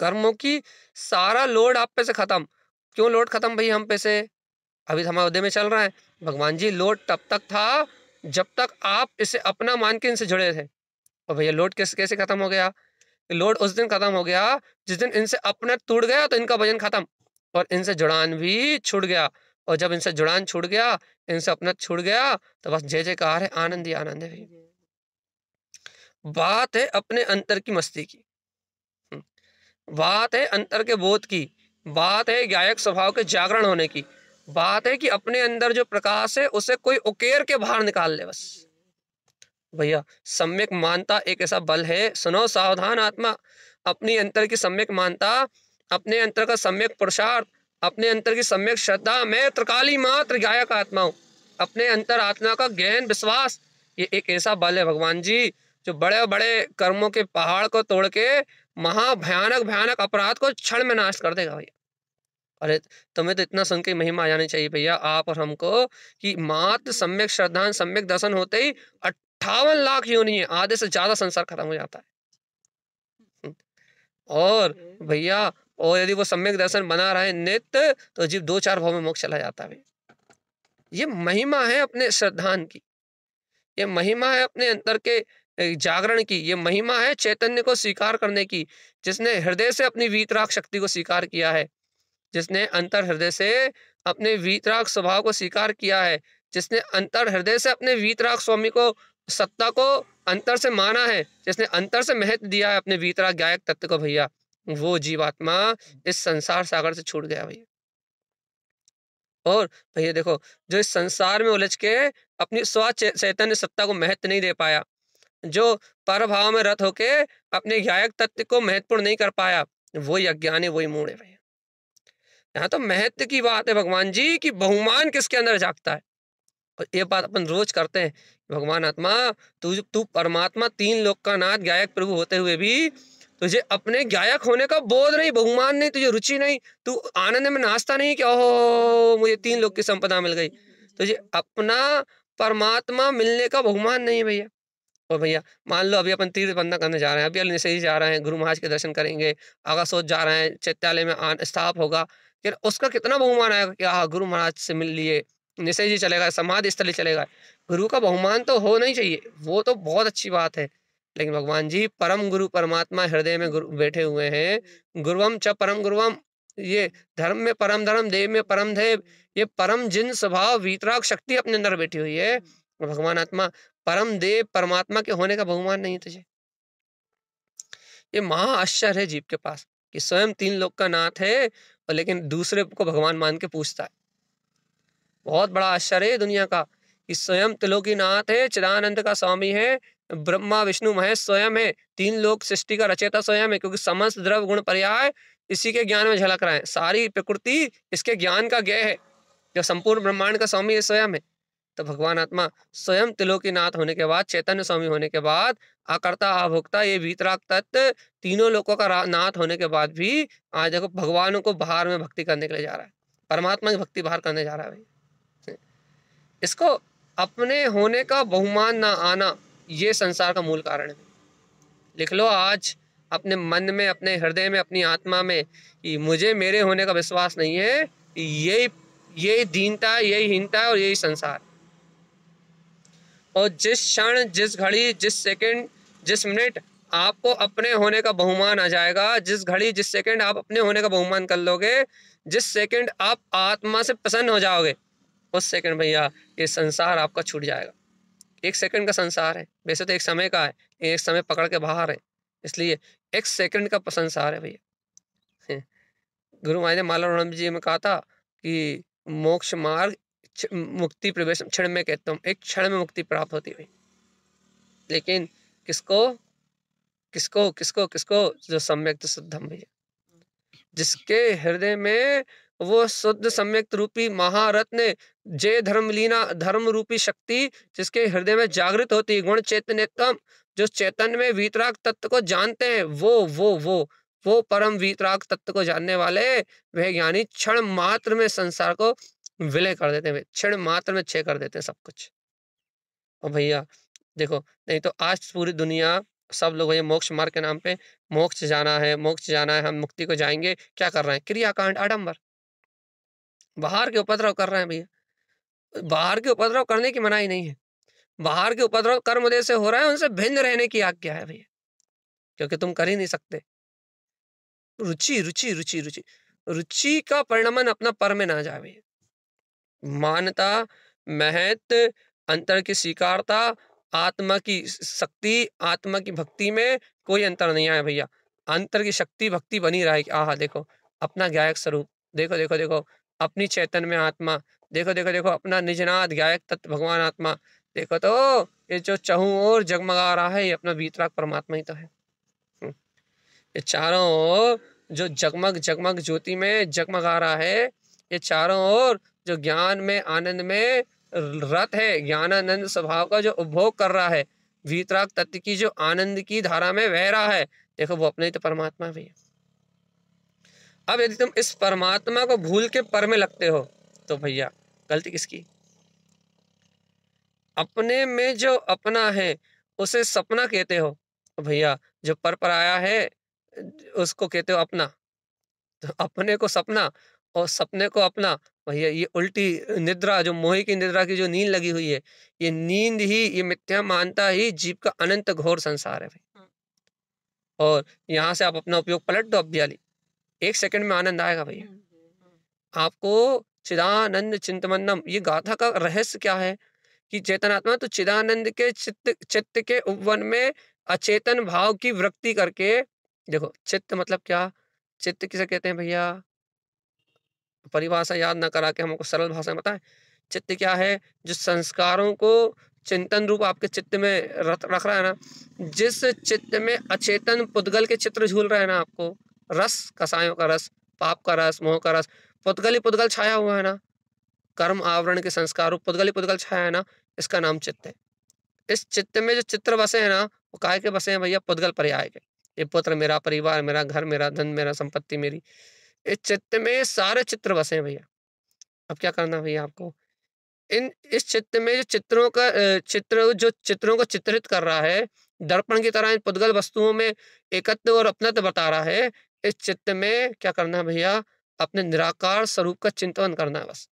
कर्मों की सारा लोड आप पे से खत्म क्यों लोड खत्म भैया हम पे से अभी हमारे में चल रहा है भगवान जी लोट तब तक था जब तक आप इसे अपना मान के इनसे जुड़े थे और भैया लोट कैसे कैसे खत्म हो गया लोट उस दिन खत्म हो गया जिस दिन इनसे अपना टूट गया तो इनका वजन खत्म और इनसे जुड़ान भी छूट गया और जब इनसे जुड़ान छूट गया इनसे अपना छूट गया तो बस जय जयकार है आनंद ही आनंद है बात है अपने अंतर की मस्ती की हम्म। बात है अंतर के बोध की बात है गायक स्वभाव के जागरण होने की बात है कि अपने अंदर जो प्रकाश है उसे कोई उकेर के बाहर निकाल ले बस भैया सम्यक मानता एक ऐसा बल है सुनो सावधान आत्मा अपनी अंतर की सम्यक मानता अपने अंतर का सम्यक पुरुषार्थ अपने अंतर की सम्यक श्रद्धा मैं त्रिकाली मात्र गायक आत्मा हूँ अपने अंतर आत्मा का ज्ञान विश्वास ये एक ऐसा बल है भगवान जी जो बड़े बड़े कर्मों के पहाड़ को तोड़ के महाभयानक भयानक अपराध को क्षण में नाश कर देगा भैया अरे तुम्हें तो इतना सुन के महिमा आ जानी चाहिए भैया आप और हमको कि मात्र सम्यक श्रद्धा सम्यक दर्शन होते ही अट्ठावन लाख योनि है आधे से ज्यादा संसार खत्म हो जाता है हम्म। और भैया और यदि वो सम्यक दर्शन बना रहे नित्य तो जीव दो चार भाव में मोक्ष चला जाता है ये महिमा है अपने श्रद्धान की ये महिमा है अपने अंतर के जागरण की ये महिमा है चैतन्य को स्वीकार करने की जिसने हृदय से अपनी वीतराग शक्ति को स्वीकार किया है जिसने अंतर हृदय से अपने वीतराग स्वभाव को स्वीकार किया है जिसने अंतर हृदय से अपने वीतराग स्वामी को सत्ता को अंतर से माना है जिसने अंतर से महत्व दिया है अपने वीतराग गायक तत्व को भैया वो जीवात्मा इस संसार सागर से छूट गया भैया और भैया देखो जो इस संसार में उलझ के अपनी स्व चैतन्य सत्ता को महत्व नहीं दे पाया जो पर भाव में रथ होके अपने गायक तत्व को महत्वपूर्ण नहीं कर पाया वही अज्ञान है वही मूड है भैया यहाँ तो महत्व की बात है भगवान जी कि बहुमान किसके अंदर जागता है और ये बात अपन रोज करते हैं भगवान आत्मा तू तू परमात्मा तीन लोग का नाथ गायक प्रभु होते हुए भी तुझे अपने गायक होने का बोध नहीं बहुमान नहीं तुझे रुचि नहीं तू आनंद में नाचता नहीं कि ओहो मुझे तीन लोग की संपदा मिल गई तुझे अपना परमात्मा मिलने का बहुमान नहीं भैया और भैया मान लो अभी अपन तीर्थ बंदा करने जा रहे हैं अभी अलिनेसरी जा रहे हैं गुरु महाराज के दर्शन करेंगे आगासोत जा रहे हैं चैत्यालय में आन स्थाप होगा फिर उसका कितना बहुमान आएगा कि हाँ गुरु महाराज से मिल लिए निशय जी चलेगा समाधि स्थली चलेगा गुरु का बहुमान तो हो नहीं चाहिए वो तो बहुत अच्छी बात है लेकिन भगवान जी परम गुरु परमात्मा हृदय में गुरु बैठे हुए हैं गुरुवम च परम गुरुवम ये धर्म में परम धर्म देव में परम देव ये परम जिन स्वभाव वीतराग शक्ति अपने अंदर बैठी हुई है भगवान आत्मा परम देव परमात्मा के होने का बहुमान नहीं तुझे ये महा आश्चर्य है जीव के पास कि स्वयं तीन लोग का नाथ है और लेकिन दूसरे को भगवान मान के पूछता है बहुत बड़ा आश्चर्य है दुनिया का कि स्वयं त्रिलोकीनाथ है चिदानंद का स्वामी है ब्रह्मा विष्णु महेश स्वयं है तीन लोग सृष्टि का रचयता स्वयं है क्योंकि समस्त द्रव गुण पर्याय इसी के ज्ञान में झलक रहा है सारी प्रकृति इसके ज्ञान का ज्ञ है जो संपूर्ण ब्रह्मांड का स्वामी स्वयं है तो भगवान आत्मा स्वयं त्रिलोकीनाथ होने के बाद चैतन्य स्वामी होने के बाद आकर्ता आभोक्ता ये वीतराग तत्व तीनों लोगों का नाथ होने के बाद भी आज देखो भगवानों को बाहर में भक्ति करने के लिए जा रहा है परमात्मा की भक्ति बाहर करने जा रहा है भाई इसको अपने होने का बहुमान ना आना ये संसार का मूल कारण है लिख लो आज अपने मन में अपने हृदय में अपनी आत्मा में कि मुझे मेरे होने का विश्वास नहीं है यही यही दीनता यही हीनता और यही संसार और जिस क्षण जिस घड़ी जिस सेकंड जिस मिनट आपको अपने होने का बहुमान आ जाएगा जिस घड़ी जिस सेकंड आप अपने होने का बहुमान कर लोगे जिस सेकंड आप आत्मा से प्रसन्न हो जाओगे उस सेकंड भैया ये संसार आपका छूट जाएगा एक सेकंड का संसार है वैसे तो एक समय का है एक समय पकड़ के बाहर है इसलिए एक सेकंड का संसार है भैया गुरु माई ने माला जी में कहा था कि मोक्ष मार्ग मुक्ति प्रवेश क्षण में कहता हूँ एक क्षण में मुक्ति प्राप्त होती हुई लेकिन किसको किसको किसको किसको जो सम्यक्त तो शुद्धम भैया जिसके हृदय में वो शुद्ध सम्यक रूपी महारत्न जय धर्म लीना धर्म रूपी शक्ति जिसके हृदय में जागृत होती गुण चैतन्यतम जो चेतन में वीतराग तत्व को जानते हैं वो वो वो वो परम वीतराग तत्व को जानने वाले वह ज्ञानी क्षण मात्र में संसार को विलय कर देते हैं क्षण मात्र में छय कर देते हैं सब कुछ और भैया देखो नहीं तो आज पूरी दुनिया सब लोग भैया मोक्ष मार्ग के नाम पे मोक्ष जाना है मोक्ष जाना है हम मुक्ति को जाएंगे क्या कर रहे हैं क्रियाकांड आडम्बर बाहर के उपद्रव कर रहे हैं भैया बाहर के उपद्रव करने की मनाही नहीं है बाहर के उपद्रव कर्म से हो रहा है उनसे भिन्न रहने की आज्ञा है भैया क्योंकि तुम कर ही नहीं सकते रुचि रुचि रुचि रुचि रुचि का परिणमन अपना पर में ना जाए भैया मानता महत अंतर की स्वीकारता आत्मा की शक्ति आत्मा की भक्ति में कोई अंतर नहीं आया भैया अंतर की शक्ति भक्ति बनी रहा है आह देखो अपना गायक स्वरूप देखो देखो देखो अपनी चैतन में आत्मा देखो देखो देखो अपना निजनाथ गायक तत्व भगवान आत्मा देखो तो ये जो चहु और जगमगा रहा है ये अपना बीतराग परमात्मा ही तो है हम्म। ये चारों ओर जो जगमग जगमग ज्योति में जगमगा रहा है ये चारों ओर जो ज्ञान में आनंद में रत है ज्ञानानंद स्वभाव का जो उपभोग कर रहा है वीतराग तत्व की जो आनंद की धारा में बह रहा है देखो वो अपने तो परमात्मा भी है अब यदि तुम इस परमात्मा को भूल के पर में लगते हो तो भैया गलती किसकी अपने में जो अपना है उसे सपना कहते हो तो भैया जो पर पर आया है उसको कहते हो अपना तो अपने को सपना और सपने को अपना वही ये उल्टी निद्रा जो मोह की निद्रा की जो नींद लगी हुई है ये नींद ही ये मिथ्या मानता ही जीव का अनंत घोर संसार है भाई हाँ। और यहाँ से आप अपना उपयोग पलट दो अभ्याली एक सेकंड में आनंद आएगा भैया हाँ हाँ। आपको चिदानंद चिंतमनम ये गाथा का रहस्य क्या है कि चेतनात्मा तो चिदानंद के चित्त चित्त के उपवन में अचेतन भाव की वृत्ति करके देखो चित्त मतलब क्या चित्त किसे कहते हैं भैया परिभाषा याद ना करा के हमको सरल भाषा में बताएं चित्त क्या है जो संस्कारों को चिंतन रूप आपके चित्त में रख रहा है ना जिस चित्त में अचेतन पुद्गल के चित्र झूल रहे हैं ना आपको रस कसायों का रस पाप का रस मोह का रस पुद्गल ही पुद्गल छाया हुआ है ना कर्म आवरण के संस्कार रूप पुद्गल ही पुद्गल छाया है ना इसका नाम चित्त है इस चित्त में जो चित्र बसे हैं ना वो काय के बसे हैं भैया पुद्गल पर्याय के ये पुत्र मेरा परिवार मेरा घर मेरा धन मेरा संपत्ति मेरी इस चित्त में सारे चित्र बसे हैं भैया अब क्या करना भैया आपको इन इस चित्र में जो चित्रों का चित्र जो चित्रों को चित्रित कर रहा है दर्पण की तरह इन पुद्गल वस्तुओं में एकत्व और अपनत्व बता रहा है इस चित्त में क्या करना है भैया अपने निराकार स्वरूप का चिंतन करना है बस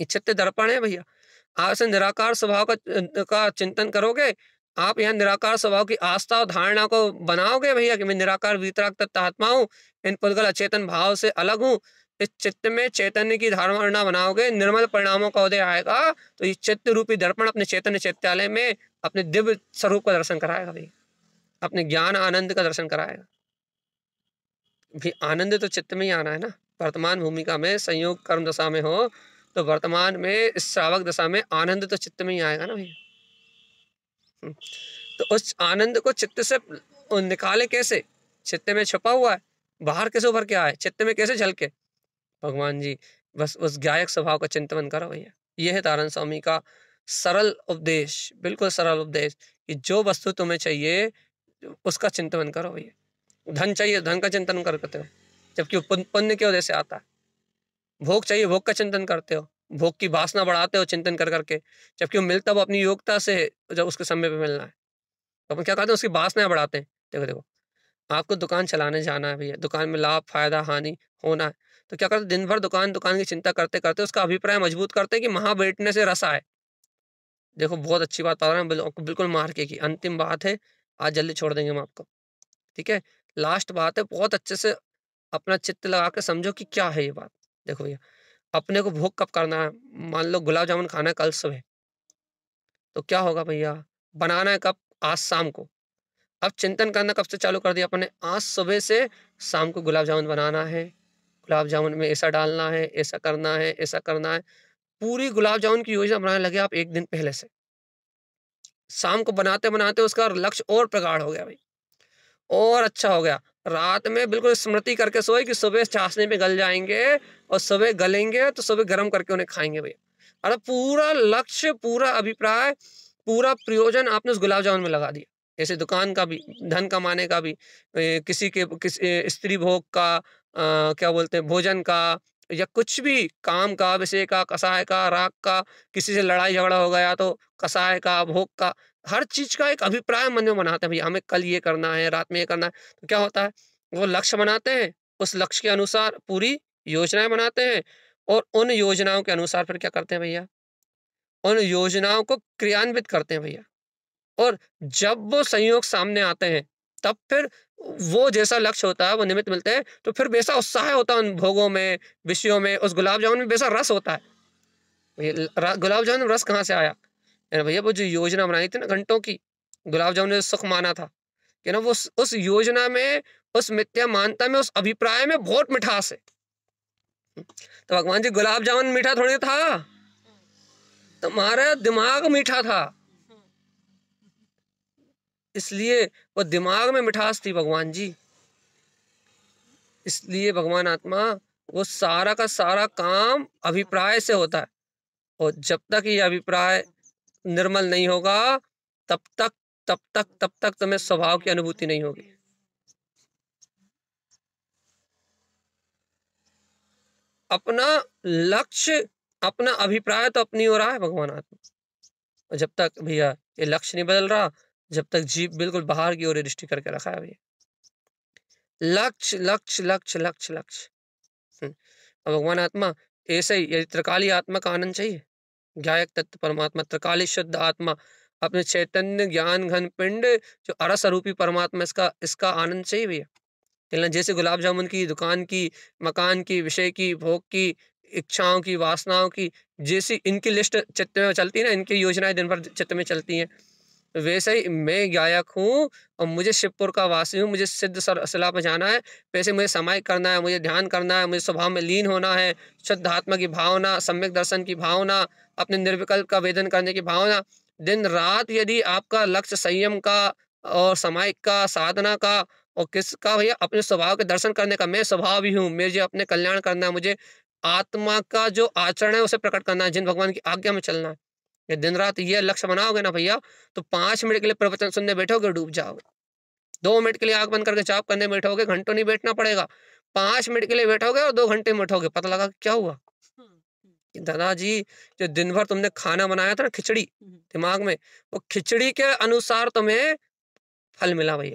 ये चित्त दर्पण है भैया आप इसे निराकार स्वभाव का का चिंतन करोगे आप यहाँ निराकार स्वभाव की आस्था और धारणा को बनाओगे भैया कि मैं निराकार वितराग तत्व आत्मा हूँ इन पुद्गल अचेतन भाव से अलग हूँ इस चित्त में चैतन्य की धारणा बनाओगे निर्मल परिणामों का उदय आएगा तो ये चित्त रूपी दर्पण अपने चैतन्य चैत्यालय में अपने दिव्य स्वरूप का दर्शन कराएगा भैया अपने ज्ञान आनंद का दर्शन कराएगा भी आनंद तो चित्त में ही आना है ना वर्तमान भूमिका में संयोग कर्म दशा में हो तो वर्तमान में श्रावक दशा में आनंद तो चित्त में ही आएगा ना भैया तो उस आनंद को चित्त से निकाले कैसे चित्त में छुपा हुआ है बाहर कैसे उभर के आए चित्त में कैसे झलके भगवान जी बस उस गायक स्वभाव का चिंतन करो भैया यह है तारण स्वामी का सरल उपदेश बिल्कुल सरल उपदेश कि जो वस्तु तुम्हें चाहिए उसका चिंतन करो भैया धन चाहिए धन का चिंतन करते हो जबकि पुण्य के उदय से आता है भोग चाहिए भोग का चिंतन करते हो भोग की वासना बढ़ाते हो चिंतन कर करके जबकि वो मिलता वो अपनी योग्यता से जब उसके समय पे मिलना है तो अपन क्या करते हैं उसकी वासना बढ़ाते हैं देखो देखो आपको दुकान चलाने जाना है भैया दुकान में लाभ फायदा हानि होना है तो क्या करते दिन भर दुकान दुकान की चिंता करते करते उसका अभिप्राय मजबूत करते कि महा बैठने से रस आए देखो बहुत अच्छी बात पता है हूँ बिल्कुल के की अंतिम बात है आज जल्दी छोड़ देंगे हम आपको ठीक है लास्ट बात है बहुत अच्छे से अपना चित्त लगा के समझो कि क्या है ये बात देखो भैया अपने को भोग कब करना है मान लो गुलाब जामुन खाना है कल सुबह तो क्या होगा भैया बनाना है कब आज शाम को अब चिंतन करना कब से चालू कर दिया अपने आज सुबह से शाम को गुलाब जामुन बनाना है गुलाब जामुन में ऐसा डालना है ऐसा करना है ऐसा करना है पूरी गुलाब जामुन की योजना बनाने लगे आप एक दिन पहले से शाम को बनाते बनाते उसका लक्ष्य और प्रगाढ़ हो गया भाई और अच्छा हो गया रात में बिल्कुल स्मृति करके सोए कि सुबह चाशनी में गल जाएंगे और सुबह गलेंगे तो सुबह गर्म करके उन्हें खाएंगे भैया अरे पूरा लक्ष्य पूरा अभिप्राय पूरा प्रयोजन आपने उस गुलाब जामुन में लगा दिया जैसे दुकान का भी धन कमाने का भी ए, किसी के किसी स्त्री भोग का आ, क्या बोलते हैं भोजन का या कुछ भी काम का विषय का कसाय का राग का किसी से लड़ाई झगड़ा हो गया तो कसाय का भोग का हर चीज का एक अभिप्राय मन में बनाते हैं भैया हमें कल ये करना है रात में ये करना है तो क्या होता है वो लक्ष्य बनाते हैं उस लक्ष्य के अनुसार पूरी योजनाएं बनाते हैं और उन योजनाओं के अनुसार फिर क्या करते हैं भैया उन योजनाओं को क्रियान्वित करते हैं भैया और जब वो संयोग सामने आते हैं तब फिर वो जैसा लक्ष्य होता है वो निमित्त मिलते हैं तो फिर वैसा उत्साह होता है उन भोगों में विषयों में उस गुलाब जामुन में वैसा रस होता है गुलाब जामुन रस कहाँ से आया अरे भैया वो जो योजना बनाई थी ना घंटों की गुलाब जामुन ने सुख माना था कि ना वो उस, उस योजना में उस मिथ्या मानता में उस अभिप्राय में बहुत मिठास है तो भगवान जी गुलाब जामुन मीठा थोड़ी था तुम्हारा दिमाग मीठा था इसलिए वो दिमाग में मिठास थी भगवान जी इसलिए भगवान आत्मा वो सारा का सारा काम अभिप्राय से होता है और जब तक ये अभिप्राय निर्मल नहीं होगा तब तक तब तक तब तक तुम्हें स्वभाव की अनुभूति नहीं होगी अपना लक्ष्य अपना अभिप्राय तो अपनी हो रहा है भगवान आत्मा और जब तक भैया ये लक्ष्य नहीं बदल रहा जब तक जीव बिल्कुल बाहर की ओर दृष्टि करके रखा है भैया लक्ष्य लक्ष्य लक्ष्य लक्ष्य लक्ष्य हम्म, भगवान आत्मा ऐसे ही यदि त्रिकाली आत्मा का आनंद चाहिए गायक तत्व परमात्मा त्रिकाली शुद्ध आत्मा अपने चैतन्य ज्ञान घन पिंड जो अरस रूपी परमात्मा इसका इसका आनंद चाहिए भैया चलना जैसे गुलाब जामुन की दुकान की मकान की विषय की भोग की इच्छाओं की वासनाओं की जैसी इनकी लिस्ट चित्त में चलती है ना इनकी योजनाएं दिन भर चित्त में चलती हैं वैसे ही मैं गायक हूँ और मुझे शिवपुर का वासी हूँ मुझे सिद्ध सर पर जाना है वैसे मुझे समय करना है मुझे ध्यान करना है मुझे स्वभाव में लीन होना है शुद्धात्मा की भावना सम्यक दर्शन की भावना अपने निर्विकल्प का वेदन करने की भावना दिन रात यदि आपका लक्ष्य संयम का और समायिक का साधना का और किसका भैया अपने स्वभाव के दर्शन करने का मैं स्वभाव भी हूँ मेरे अपने कल्याण करना है मुझे आत्मा का जो आचरण है उसे प्रकट करना है जिन भगवान की आज्ञा में चलना है ये दिन रात ये लक्ष्य बनाओगे ना भैया तो पांच मिनट के लिए प्रवचन सुनने बैठोगे डूब जाओगे दो मिनट के लिए आग बंद करके चाप करने बैठोगे घंटों नहीं बैठना पड़ेगा पांच मिनट के लिए बैठोगे और दो घंटे में बैठोगे पता लगा क्या हुआ धना जी जो दिन भर तुमने खाना बनाया था ना खिचड़ी दिमाग में वो खिचड़ी के अनुसार तुम्हें फल मिला भैया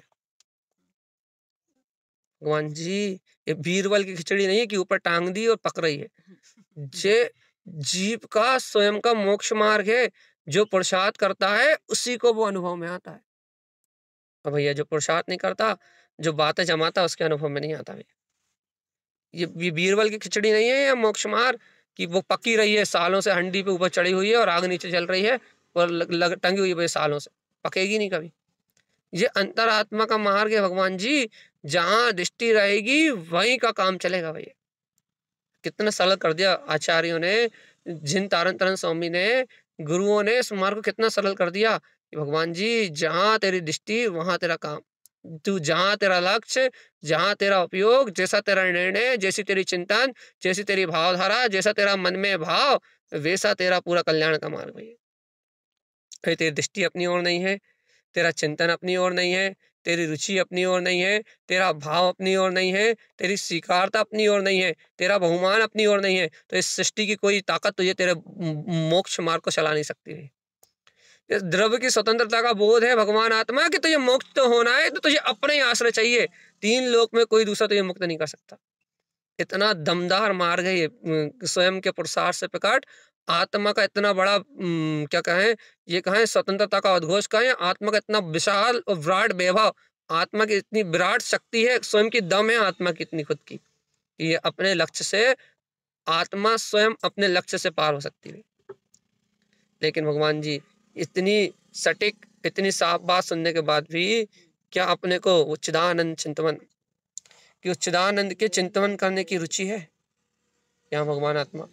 भगवान जी ये बीरबल की खिचड़ी नहीं है कि ऊपर टांग दी और पक रही है जे जीव का स्वयं का मोक्ष मार्ग है जो पुरुषार्थ करता है उसी को वो अनुभव में आता है और भैया जो पुरुषार्थ नहीं करता जो बातें जमाता उसके अनुभव में नहीं आता भैया ये बीरबल की खिचड़ी नहीं है या मोक्ष मार्ग कि वो पकी रही है सालों से हंडी पे ऊपर चढ़ी हुई है और आग नीचे चल रही है और लग, टंगी हुई है सालों से पकेगी नहीं कभी ये अंतरात्मा का मार्ग है भगवान जी जहाँ दृष्टि रहेगी वहीं का काम चलेगा भैया कितना सरल कर दिया आचार्यों ने जिन तारन तरन स्वामी ने गुरुओं ने इस मार्ग को कितना सरल कर दिया भगवान जी जहाँ तेरी दृष्टि वहाँ तेरा काम तू जहाँ तेरा लक्ष्य जहाँ तेरा उपयोग जैसा तेरा निर्णय जैसी तेरी चिंतन जैसी तेरी भावधारा जैसा तेरा मन में भाव वैसा तेरा पूरा कल्याण का मार्ग भैया फिर तेरी दृष्टि अपनी ओर नहीं है तेरा चिंतन अपनी ओर नहीं है तेरी रुचि अपनी ओर नहीं है तेरा भाव अपनी ओर नहीं है तेरी स्वीकारता अपनी ओर नहीं है तेरा बहुमान अपनी ओर नहीं है तो इस सृष्टि की कोई ताकत तुझे तेरे मोक्ष मार्ग को चला नहीं सकती है इस द्रव्य की स्वतंत्रता का बोध है भगवान आत्मा कि तुझे मुक्त तो होना है तो तुझे अपने ही आश्रय चाहिए तीन लोक में कोई दूसरा तुझे मुक्त नहीं कर सकता इतना दमदार मार्ग है ये स्वयं के पुरुषार्थ से प्रकाट आत्मा का इतना बड़ा क्या कहें ये कहें स्वतंत्रता का उद्घोष कहें आत्मा का इतना विशाल और विराट वैभव आत्मा की इतनी विराट शक्ति है स्वयं की दम है आत्मा की इतनी खुद की ये अपने लक्ष्य से आत्मा स्वयं अपने लक्ष्य से पार हो सकती है लेकिन भगवान जी इतनी सटीक इतनी साफ बात सुनने के बाद भी क्या अपने को उच्चदानंद चिदानंद चिंतवन कि उच्चदानंद चिदानंद के चिंतवन करने की रुचि है यहाँ भगवान आत्मा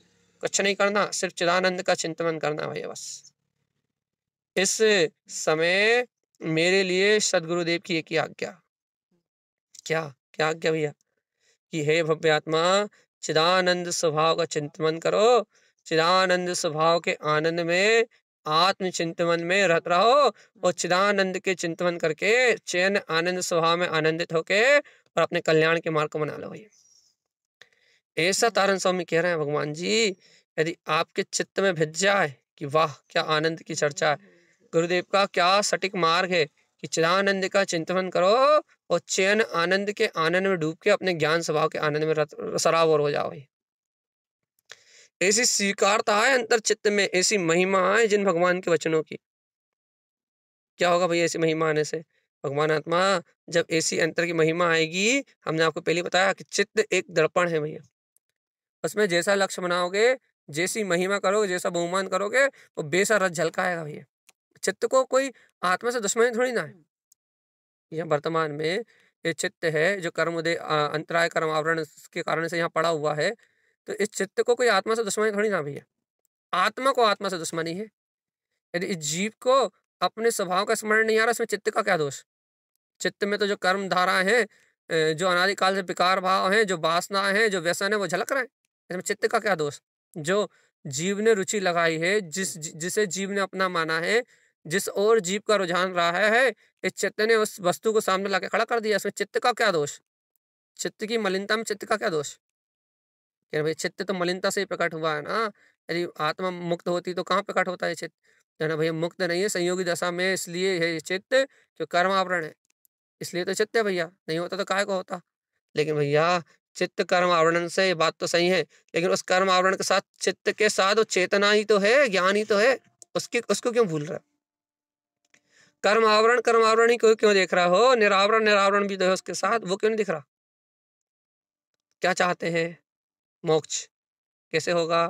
कुछ नहीं करना सिर्फ चिदानंद का चिंतन करना भैया बस इस समय मेरे लिए सदगुरुदेव की एक ही आज्ञा क्या क्या आज्ञा भैया कि हे भव्य आत्मा चिदानंद स्वभाव का चिंतन करो चिदानंद स्वभाव के आनंद में आत्मचिंतवन में रत रहो और चिदानंद के चिंतवन करके चैन आनंद स्वभाव में आनंदित होके और अपने कल्याण के मार्ग को मना लो भाई ऐसा हम्म। तारण स्वामी कह रहे हैं भगवान जी यदि आपके चित्त में भिज जाए कि वाह क्या आनंद की चर्चा है हम्म। गुरुदेव का क्या सटीक मार्ग है कि चिदानंद का चिंतन करो और चैन आनंद के आनंद में डूब के अपने ज्ञान स्वभाव के आनंद में सराबोर हो जाओ भाई ऐसी स्वीकारता है अंतर चित्त में ऐसी महिमा आए जिन भगवान के वचनों की क्या होगा भैया ऐसी महिमा आने से भगवान आत्मा जब ऐसी अंतर की महिमा आएगी हमने आपको पहले बताया कि चित्त एक दर्पण है भैया उसमें जैसा लक्ष्य बनाओगे जैसी महिमा करोगे जैसा बहुमान करोगे वो तो बेसा रस झलकाएगा भैया चित्त को कोई आत्मा से दुश्मनी थोड़ी ना है यह वर्तमान में ये चित्त है जो कर्म दे अंतराय कर्म आवरण के कारण से यहाँ पड़ा हुआ है तो इस चित्त को कोई आत्मा से दुश्मनी थोड़ी ना भैया आत्मा को आत्मा से दुश्मनी है यदि इस जीव को अपने स्वभाव का स्मरण नहीं आ रहा इसमें चित्त का क्या दोष चित्त में तो जो कर्म धारा है जो अनादिकाल से विकार भाव है जो वासना हैं जो व्यसन है वो झलक रहे हैं इसमें चित्त का क्या दोष जो जीव ने रुचि लगाई है जिस जिसे जीव ने अपना माना है जिस और जीव का रुझान रहा है इस चित्त ने उस वस्तु को सामने लाके खड़ा कर दिया इसमें चित्त का क्या दोष चित्त की मलिनता में चित्त का क्या दोष कि भाई चित्त तो मलिनता से ही प्रकट हुआ है ना यदि आत्मा मुक्त होती तो कहाँ प्रकट होता तो है चित्त तो ना भैया मुक्त नहीं है संयोगी दशा में इसलिए है चित्त जो कर्मावरण है इसलिए तो चित्त है भैया नहीं होता तो काय को होता लेकिन भैया चित्त कर्म आवरण से ये बात तो सही है लेकिन उस कर्म आवरण के साथ चित्त के साथ वो चेतना ही तो है ज्ञान ही तो है उसकी उसको क्यों भूल रहा कर्म आवरण कर्म आवरण ही क्यों देख रहा हो निरावरण निरावरण भी तो है उसके साथ वो क्यों नहीं दिख रहा क्या चाहते हैं मोक्ष कैसे होगा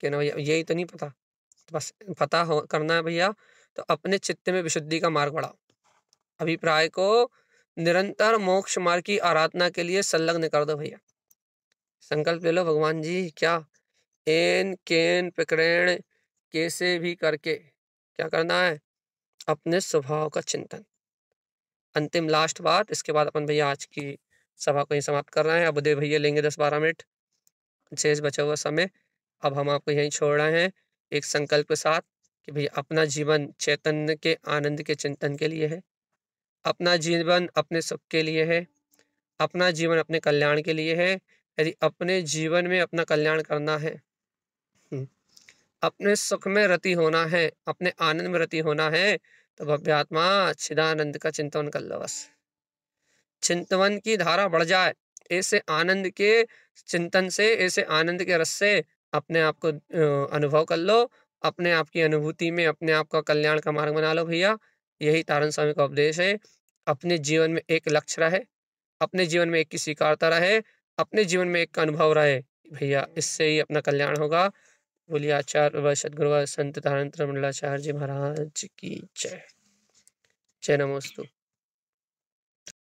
क्या ना भैया यही तो नहीं पता तो बस पता हो करना है भैया तो अपने चित्त में विशुद्धि का मार्ग बढ़ाओ अभिप्राय को निरंतर मोक्ष मार्ग की आराधना के लिए संलग्न कर दो भैया संकल्प ले लो भगवान जी क्या एन केन प्रकरण कैसे भी करके क्या करना है अपने स्वभाव का चिंतन अंतिम लास्ट बात इसके बाद अपन भैया आज की सभा को ही समाप्त कर रहे हैं अब दे भैया लेंगे दस बारह मिनट शेष बचा हुआ समय अब हम आपको यहीं छोड़ रहे हैं एक संकल्प के साथ कि भाई अपना जीवन चैतन्य के आनंद के चिंतन के लिए है अपना जीवन अपने सुख के लिए है अपना जीवन अपने कल्याण के लिए है यदि अपने जीवन में अपना कल्याण करना है हम्म, अपने सुख में रति होना है अपने आनंद में रति होना है तो भव्य आत्मा छिदानंद का चिंतन कर लो बस चिंतवन की धारा बढ़ जाए ऐसे आनंद के चिंतन से ऐसे आनंद के रस से अपने आप को अनुभव कर लो अपने आप की अनुभूति में अपने आप का कल्याण का मार्ग बना लो भैया यही तारण स्वामी का उपदेश है अपने जीवन में एक लक्ष्य रहे अपने जीवन में एक की स्वीकारता रहे अपने जीवन में एक का अनुभव रहे भैया इससे ही अपना कल्याण होगा बोलिए आचार्य व सदगुरु संत तारण मंडलाचार्य जी महाराज की जय जय नमोस्तु